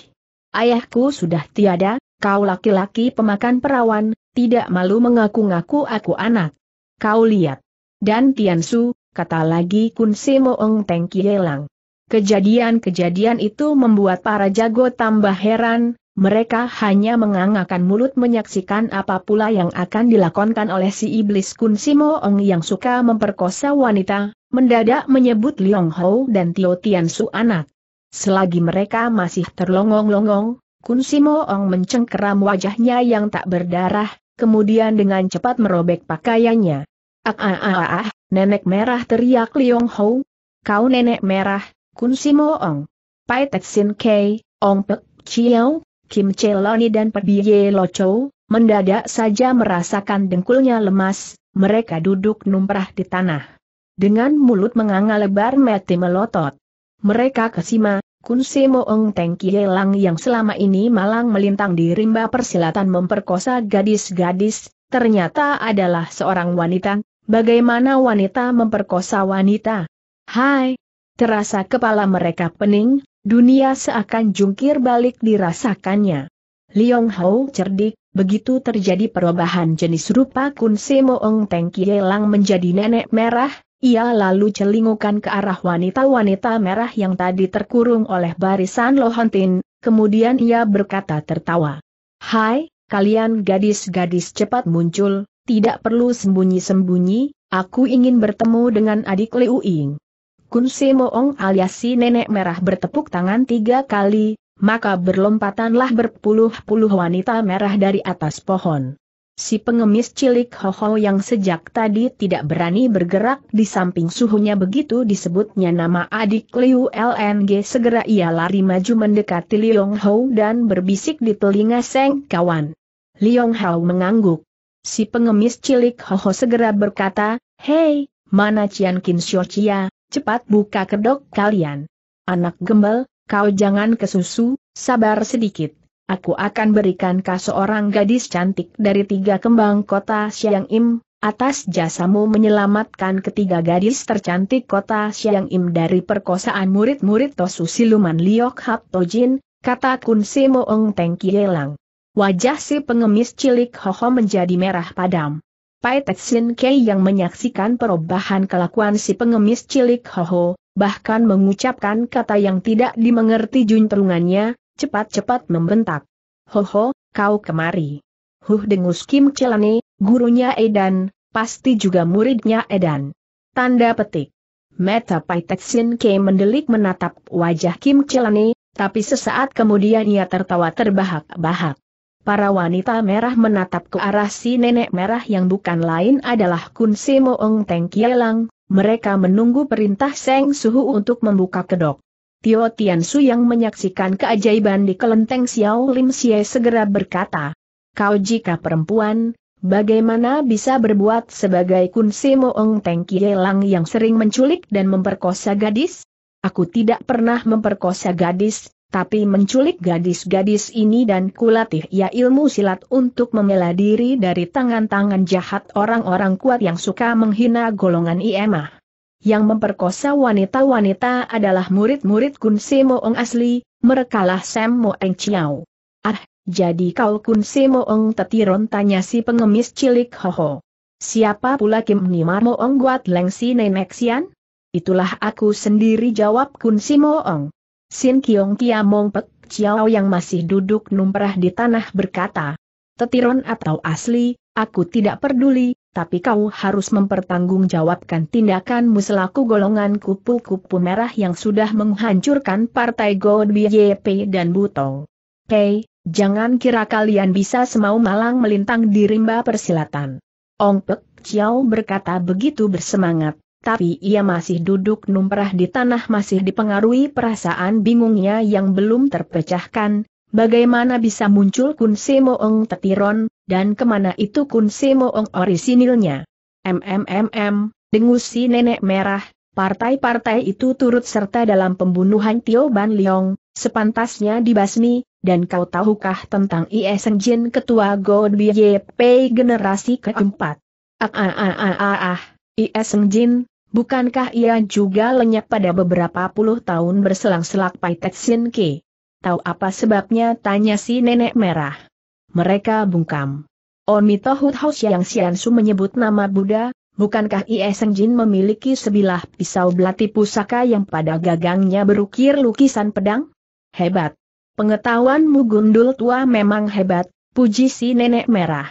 Ayahku sudah tiada, kau laki-laki pemakan perawan, tidak malu mengaku-ngaku aku anak. Kau lihat. Dan Tian Su, kata lagi Kun Simoeng Teng Kielang. Kejadian-kejadian itu membuat para jago tambah heran, mereka hanya mengangakan mulut menyaksikan apa pula yang akan dilakonkan oleh si iblis Kun Simoeng yang suka memperkosa wanita, mendadak menyebut Liong Ho dan Tio Tian Su anak. Selagi mereka masih terlongong-longong, Kun Simoeng mencengkeram wajahnya yang tak berdarah, kemudian dengan cepat merobek pakaiannya. Ah ah ah ah, ah. Nenek merah teriak Liong Ho. Kau nenek merah, Kun Simo Ong. Pai Tek Sin Kei, Ong Pek Chiao, Kim Celoni dan Pediye Chou, mendadak saja merasakan dengkulnya lemas, mereka duduk numprah di tanah. Dengan mulut menganga lebar mati melotot. Mereka kesima, Kun Simo Ong Teng Kielang yang selama ini malang melintang di rimba persilatan memperkosa gadis-gadis, ternyata adalah seorang wanita Bagaimana wanita memperkosa wanita? Hai! Terasa kepala mereka pening, dunia seakan jungkir balik dirasakannya. Liong Hao cerdik, begitu terjadi perubahan jenis rupa Kun Semo Ong Teng Kielang menjadi nenek merah, ia lalu celingukan ke arah wanita-wanita merah yang tadi terkurung oleh barisan Lohontin, kemudian ia berkata tertawa. Hai, kalian gadis-gadis cepat muncul, tidak perlu sembunyi-sembunyi, aku ingin bertemu dengan adik Liu Ying. Kun Se Moong alias si nenek merah bertepuk tangan tiga kali, maka berlompatanlah berpuluh-puluh wanita merah dari atas pohon. Si pengemis cilik Hoho yang sejak tadi tidak berani bergerak di samping suhunya begitu disebutnya nama adik Liu LNG segera ia lari maju mendekati Liong Hou dan berbisik di telinga Seng kawan. Liong Hou mengangguk si pengemis cilik Hoho segera berkata, Hei, mana Cian Kin Chia, cepat buka kedok kalian. Anak gembel, kau jangan kesusu, sabar sedikit. Aku akan berikan kau seorang gadis cantik dari tiga kembang kota Siang Im, atas jasamu menyelamatkan ketiga gadis tercantik kota Siang Im dari perkosaan murid-murid Tosu Siluman Liok Hap Tojin, kata Kun Simo Ong Teng Kielang. Wajah si pengemis cilik Hoho menjadi merah padam. Pai Tetsin Kei yang menyaksikan perubahan kelakuan si pengemis cilik Hoho, bahkan mengucapkan kata yang tidak dimengerti juntrungannya, cepat-cepat membentak. Hoho, kau kemari. Huh dengus Kim Celane, gurunya Edan, pasti juga muridnya Edan. Tanda petik. Meta Pai Tetsin Kei mendelik menatap wajah Kim Celane, tapi sesaat kemudian ia tertawa terbahak-bahak. Para wanita merah menatap ke arah si nenek merah yang bukan lain adalah Kun Si Ong Teng Kielang, mereka menunggu perintah Seng Suhu untuk membuka kedok. Tio Tian Su yang menyaksikan keajaiban di kelenteng Xiao Lim Sia segera berkata, Kau jika perempuan, bagaimana bisa berbuat sebagai Kun Si Ong Teng Kielang yang sering menculik dan memperkosa gadis? Aku tidak pernah memperkosa gadis, tapi menculik gadis-gadis ini dan kulatih ya ilmu silat untuk membela diri dari tangan-tangan jahat orang-orang kuat yang suka menghina golongan IMA Yang memperkosa wanita-wanita adalah murid-murid Kun Moong asli, merekalah Sam Moeng Chiao. Ah, jadi kau Kun Moong tetiron tanya si pengemis cilik Hoho. Siapa pula Kim Nimar Moong Guat Lengsi Nenek Sian? Itulah aku sendiri jawab Kun Moong. Sin Kiong Kiamong Pek Chiao yang masih duduk numprah di tanah berkata, Tetiron atau asli, aku tidak peduli, tapi kau harus mempertanggungjawabkan tindakanmu selaku golongan kupu-kupu merah yang sudah menghancurkan partai God YP dan Buto. Hei, jangan kira kalian bisa semau malang melintang di rimba persilatan. Ong Pek Chiao berkata begitu bersemangat tapi ia masih duduk numprah di tanah masih dipengaruhi perasaan bingungnya yang belum terpecahkan, bagaimana bisa muncul Kun Semoong Tetiron, dan kemana itu Kun Semoong orisinilnya. MMMM, dengus si nenek merah, partai-partai itu turut serta dalam pembunuhan Tio Ban Leong, sepantasnya dibasmi, dan kau tahukah tentang Iseng e Jin Ketua God BYP generasi keempat? Ah ah ah ah ah ah. Iseng Jin, bukankah ia juga lenyap pada beberapa puluh tahun berselang-selak Pai Tetsin Ki? Tahu apa sebabnya tanya si nenek merah. Mereka bungkam. Onito Huthaus yang Siansu menyebut nama Buddha, bukankah Iseng Jin memiliki sebilah pisau belati pusaka yang pada gagangnya berukir lukisan pedang? Hebat. Pengetahuanmu gundul tua memang hebat, puji si nenek merah.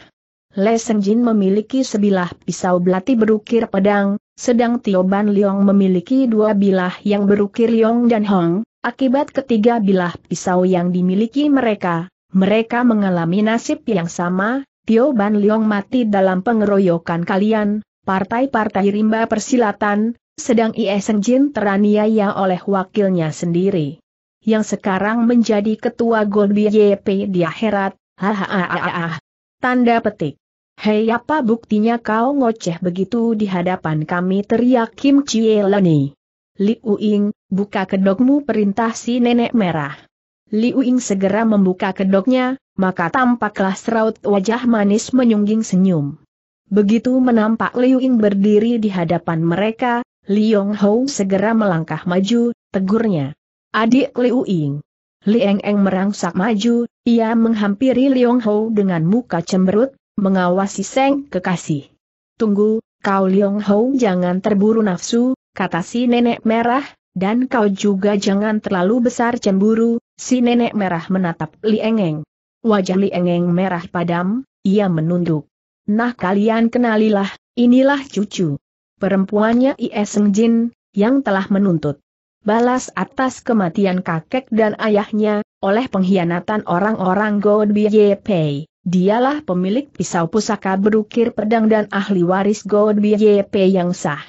Leseng Jin memiliki sebilah pisau belati berukir pedang, sedang Tioban Liong memiliki dua bilah yang berukir Liong dan Hong. Akibat ketiga bilah pisau yang dimiliki mereka, mereka mengalami nasib yang sama, Tioban Liong mati dalam pengeroyokan kalian, partai-partai rimba persilatan, sedang Ieseng Jin teraniaya oleh wakilnya sendiri. Yang sekarang menjadi ketua Gold YP di akhirat, hahaha. Tanda petik. Hei apa buktinya kau ngoceh begitu di hadapan kami teriak Kim Chie Leni. Liu Ying, buka kedokmu perintah si nenek merah. Liu Ying segera membuka kedoknya, maka tampaklah seraut wajah manis menyungging senyum. Begitu menampak Liu Ying berdiri di hadapan mereka, Li Yong Hou segera melangkah maju, tegurnya. Adik Liu Ying. Lieng Eng merangsak maju, ia menghampiri Liong Ho dengan muka cemberut, mengawasi Seng kekasih. Tunggu, kau Liong Ho jangan terburu nafsu, kata si nenek merah, dan kau juga jangan terlalu besar cemburu, si nenek merah menatap Lieng Eng. Wajah Lieng Eng merah padam, ia menunduk. Nah kalian kenalilah, inilah cucu. Perempuannya Ie Seng Jin, yang telah menuntut balas atas kematian kakek dan ayahnya, oleh pengkhianatan orang-orang God Pei. Dialah pemilik pisau pusaka berukir pedang dan ahli waris God Pei yang sah.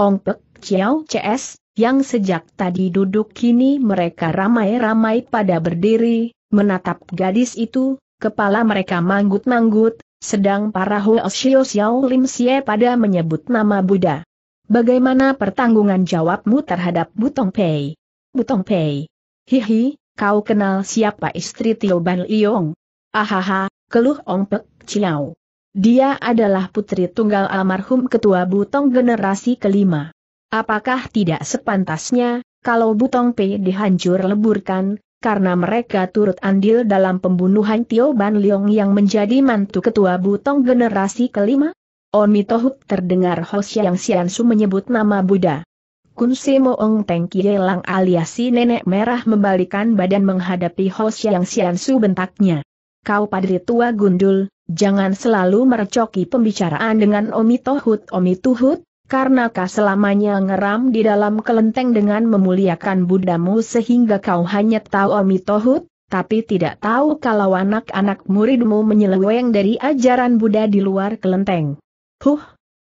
Ong Pek Chiao CS, yang sejak tadi duduk kini mereka ramai-ramai pada berdiri, menatap gadis itu, kepala mereka manggut-manggut, sedang para Huo Xiao Xiao Lim Xie pada menyebut nama Buddha. Bagaimana pertanggungan jawabmu terhadap Butong Pei? Butong Pei. Hihi, kau kenal siapa istri Tio Ban Liong? Ahaha, keluh Ong Pek Chiao. Dia adalah putri tunggal almarhum ketua Butong generasi kelima. Apakah tidak sepantasnya, kalau Butong Pei dihancur leburkan, karena mereka turut andil dalam pembunuhan Tio Ban Liong yang menjadi mantu ketua Butong generasi kelima? Onitohut terdengar Ho Xiang Su menyebut nama Buddha. Kun Si Moong Teng Lang alias si nenek merah membalikan badan menghadapi Ho Xiang Su bentaknya. Kau padri tua gundul, jangan selalu merecoki pembicaraan dengan Omitohut Omituhut, karena kau selamanya ngeram di dalam kelenteng dengan memuliakan Buddhamu sehingga kau hanya tahu Omitohut, tapi tidak tahu kalau anak-anak muridmu menyeleweng dari ajaran Buddha di luar kelenteng. Huh!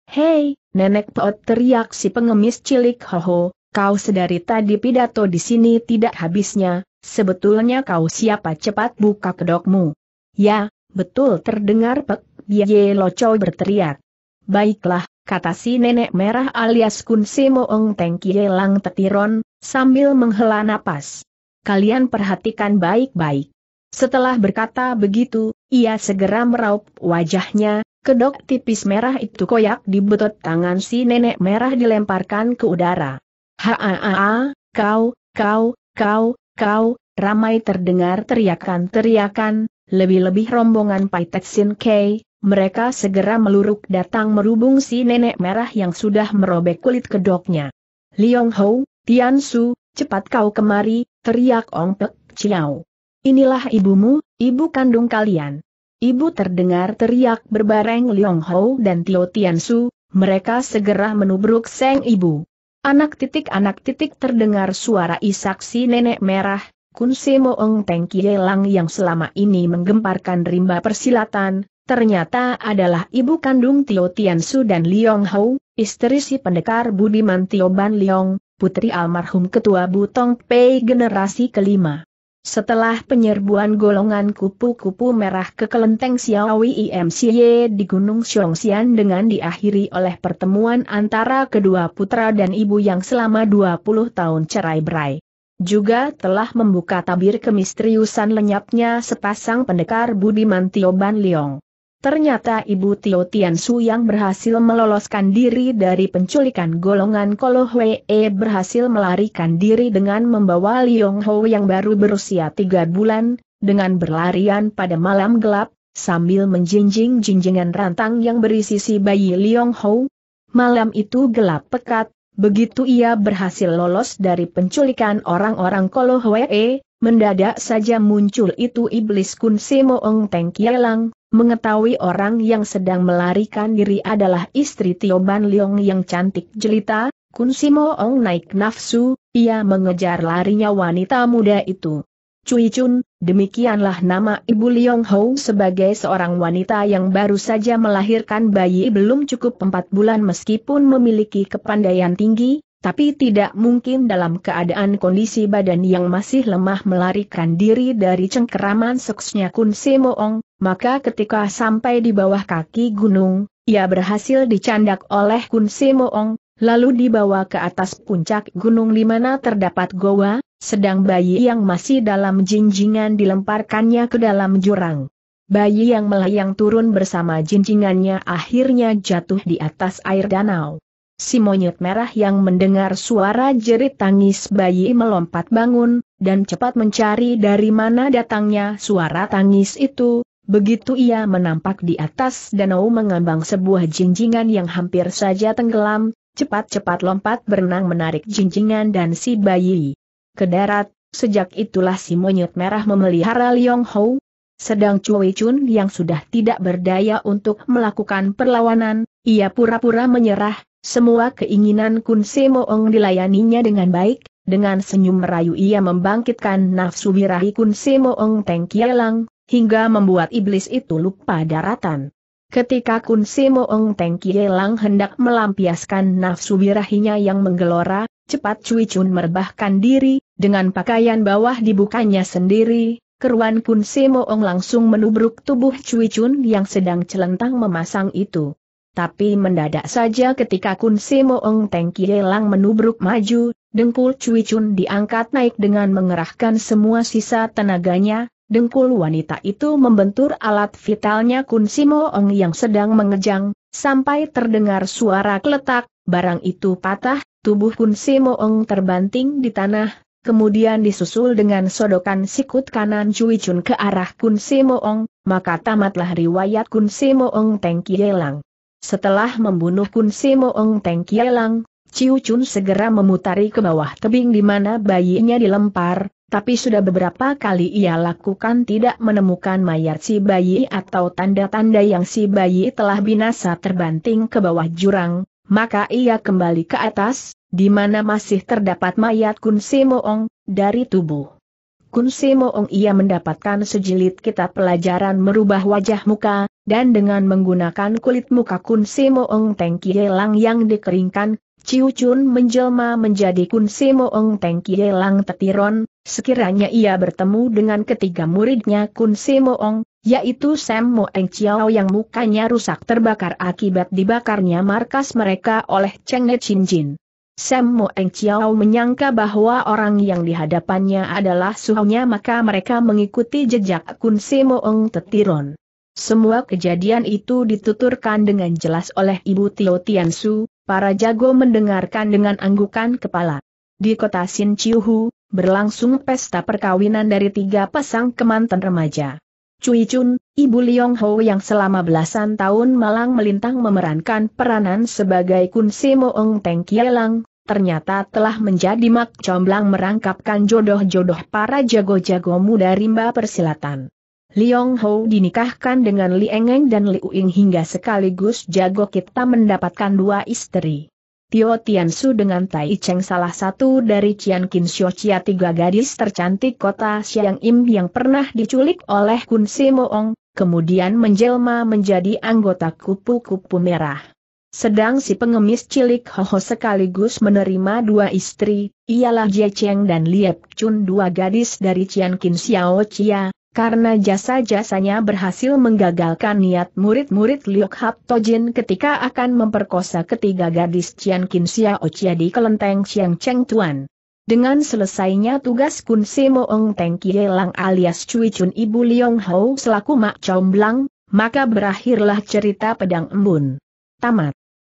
Hei, Nenek Peot teriak si pengemis cilik Hoho, kau sedari tadi pidato di sini tidak habisnya, sebetulnya kau siapa cepat buka kedokmu. Ya, betul terdengar Pek Biye Loco berteriak. Baiklah, kata si nenek merah alias Kun Moong Teng Lang Tetiron, sambil menghela napas. Kalian perhatikan baik-baik. Setelah berkata begitu, ia segera meraup wajahnya, kedok tipis merah itu koyak di betot tangan si nenek merah dilemparkan ke udara. Haa, kau, kau, kau, kau, ramai terdengar teriakan-teriakan, lebih-lebih rombongan Pai Teksin K, mereka segera meluruk datang merubung si nenek merah yang sudah merobek kulit kedoknya. Liong Ho, Tian Su, cepat kau kemari, teriak Ong Pek Chiao. Inilah ibumu, ibu kandung kalian. Ibu terdengar teriak berbareng Liong Hou dan Tio Su. mereka segera menubruk Seng ibu. Anak titik anak titik terdengar suara isak si nenek merah, Kun Se Moeng Teng Kie Lang yang selama ini menggemparkan rimba persilatan, ternyata adalah ibu kandung Tio Su dan Liong Hou, istri si pendekar Budiman Tio Ban Liong, putri almarhum ketua Butong Pei generasi kelima. Setelah penyerbuan golongan kupu-kupu merah ke kelenteng Xiaowi IMCY di Gunung Xiongxian dengan diakhiri oleh pertemuan antara kedua putra dan ibu yang selama 20 tahun cerai berai. Juga telah membuka tabir kemisteriusan lenyapnya sepasang pendekar Budiman Tioban Liong. Ternyata Ibu Tio Tian Su yang berhasil meloloskan diri dari penculikan golongan Kolo Hwee e, berhasil melarikan diri dengan membawa Liong Ho yang baru berusia tiga bulan, dengan berlarian pada malam gelap, sambil menjinjing-jinjingan rantang yang berisi si bayi Liong Ho. Malam itu gelap pekat, Begitu ia berhasil lolos dari penculikan orang-orang Kolo Hwee, e, mendadak saja muncul itu iblis Kun Simo Ong Teng Kielang, mengetahui orang yang sedang melarikan diri adalah istri Tio Ban Leong yang cantik jelita, Kun Simo Ong naik nafsu, ia mengejar larinya wanita muda itu. Cui Chun, demikianlah nama Ibu Leong Hou sebagai seorang wanita yang baru saja melahirkan bayi belum cukup empat bulan meskipun memiliki kepandaian tinggi, tapi tidak mungkin dalam keadaan kondisi badan yang masih lemah melarikan diri dari cengkeraman seksnya Kun Ong, maka ketika sampai di bawah kaki gunung, ia berhasil dicandak oleh Kun Simoong, lalu dibawa ke atas puncak gunung di mana terdapat goa, sedang bayi yang masih dalam jinjingan dilemparkannya ke dalam jurang. Bayi yang melayang turun bersama jinjingannya akhirnya jatuh di atas air danau. Si monyet merah yang mendengar suara jerit tangis bayi melompat bangun, dan cepat mencari dari mana datangnya suara tangis itu, Begitu ia menampak di atas danau mengambang sebuah jinjingan yang hampir saja tenggelam, cepat-cepat lompat berenang menarik jinjingan dan si bayi. Ke darat, sejak itulah si monyet merah memelihara Liong Ho. Sedang Cui Chun yang sudah tidak berdaya untuk melakukan perlawanan, ia pura-pura menyerah, semua keinginan Kun Se Moong dilayaninya dengan baik, dengan senyum merayu ia membangkitkan nafsu birahi Kun Se Moong Teng Kielang, hingga membuat iblis itu lupa daratan. Ketika Kun Simoeng Ong Teng Lang hendak melampiaskan nafsu birahinya yang menggelora, cepat Cui Chun merebahkan diri, dengan pakaian bawah dibukanya sendiri, keruan Kun Simoeng langsung menubruk tubuh Cui Chun yang sedang celentang memasang itu. Tapi mendadak saja ketika Kun Simoeng Ong Teng Lang menubruk maju, dengkul Cui Chun diangkat naik dengan mengerahkan semua sisa tenaganya, Dengkul wanita itu membentur alat vitalnya Kun Simo Ong yang sedang mengejang, sampai terdengar suara keletak, barang itu patah, tubuh Kun Simo Ong terbanting di tanah, kemudian disusul dengan sodokan sikut kanan Cui Chun ke arah Kun Simo Ong, maka tamatlah riwayat Kun Simo Ong Teng Kielang. Setelah membunuh Kun Simo Ong Teng Kielang, Ciu Chun segera memutari ke bawah tebing di mana bayinya dilempar, tapi sudah beberapa kali ia lakukan tidak menemukan mayat si bayi atau tanda-tanda yang si bayi telah binasa terbanting ke bawah jurang, maka ia kembali ke atas, di mana masih terdapat mayat Kun Simoong dari tubuh. Kun Simoong ia mendapatkan sejilid kitab pelajaran merubah wajah muka, dan dengan menggunakan kulit muka Kun Simoong Teng Lang yang dikeringkan, Ciu Chun menjelma menjadi Kun Simoong Teng Lang Tetiron, Sekiranya ia bertemu dengan ketiga muridnya Kun Se yaitu Sam Moeng Chiao yang mukanya rusak terbakar akibat dibakarnya markas mereka oleh Cheng Ne Chin Jin. Sam Moeng Chiao menyangka bahwa orang yang dihadapannya adalah suhunya maka mereka mengikuti jejak Kun Se Tetiron. Semua kejadian itu dituturkan dengan jelas oleh Ibu Tio Su. para jago mendengarkan dengan anggukan kepala. Di kota Chiu Hu berlangsung pesta perkawinan dari tiga pasang kemanten remaja. Cui Chun, Ibu Liong Ho yang selama belasan tahun malang melintang memerankan peranan sebagai Kun Simo Ong Teng Kielang, ternyata telah menjadi mak comblang merangkapkan jodoh-jodoh para jago-jago muda rimba persilatan. Liong Ho dinikahkan dengan Li Engeng dan Liu Ying hingga sekaligus jago kita mendapatkan dua istri. Tio Tiansu dengan Tai Cheng salah satu dari Cian Kin Sio Chia tiga gadis tercantik kota Xiang Im yang pernah diculik oleh Kun Si Moong, kemudian menjelma menjadi anggota kupu-kupu merah. Sedang si pengemis cilik Ho Ho sekaligus menerima dua istri, ialah Jie Cheng dan Liep Chun dua gadis dari Cian Kin Xiao Chia, karena jasa-jasanya berhasil menggagalkan niat murid-murid Liok Hap Tojin ketika akan memperkosa ketiga gadis Cian Kin Sia Chia di kelenteng Chiang Cheng Tuan. Dengan selesainya tugas Kun Se Ong Teng Kie Lang alias Cui Chun Ibu Liong Hou selaku Mak Comblang, maka berakhirlah cerita pedang embun. Tamat.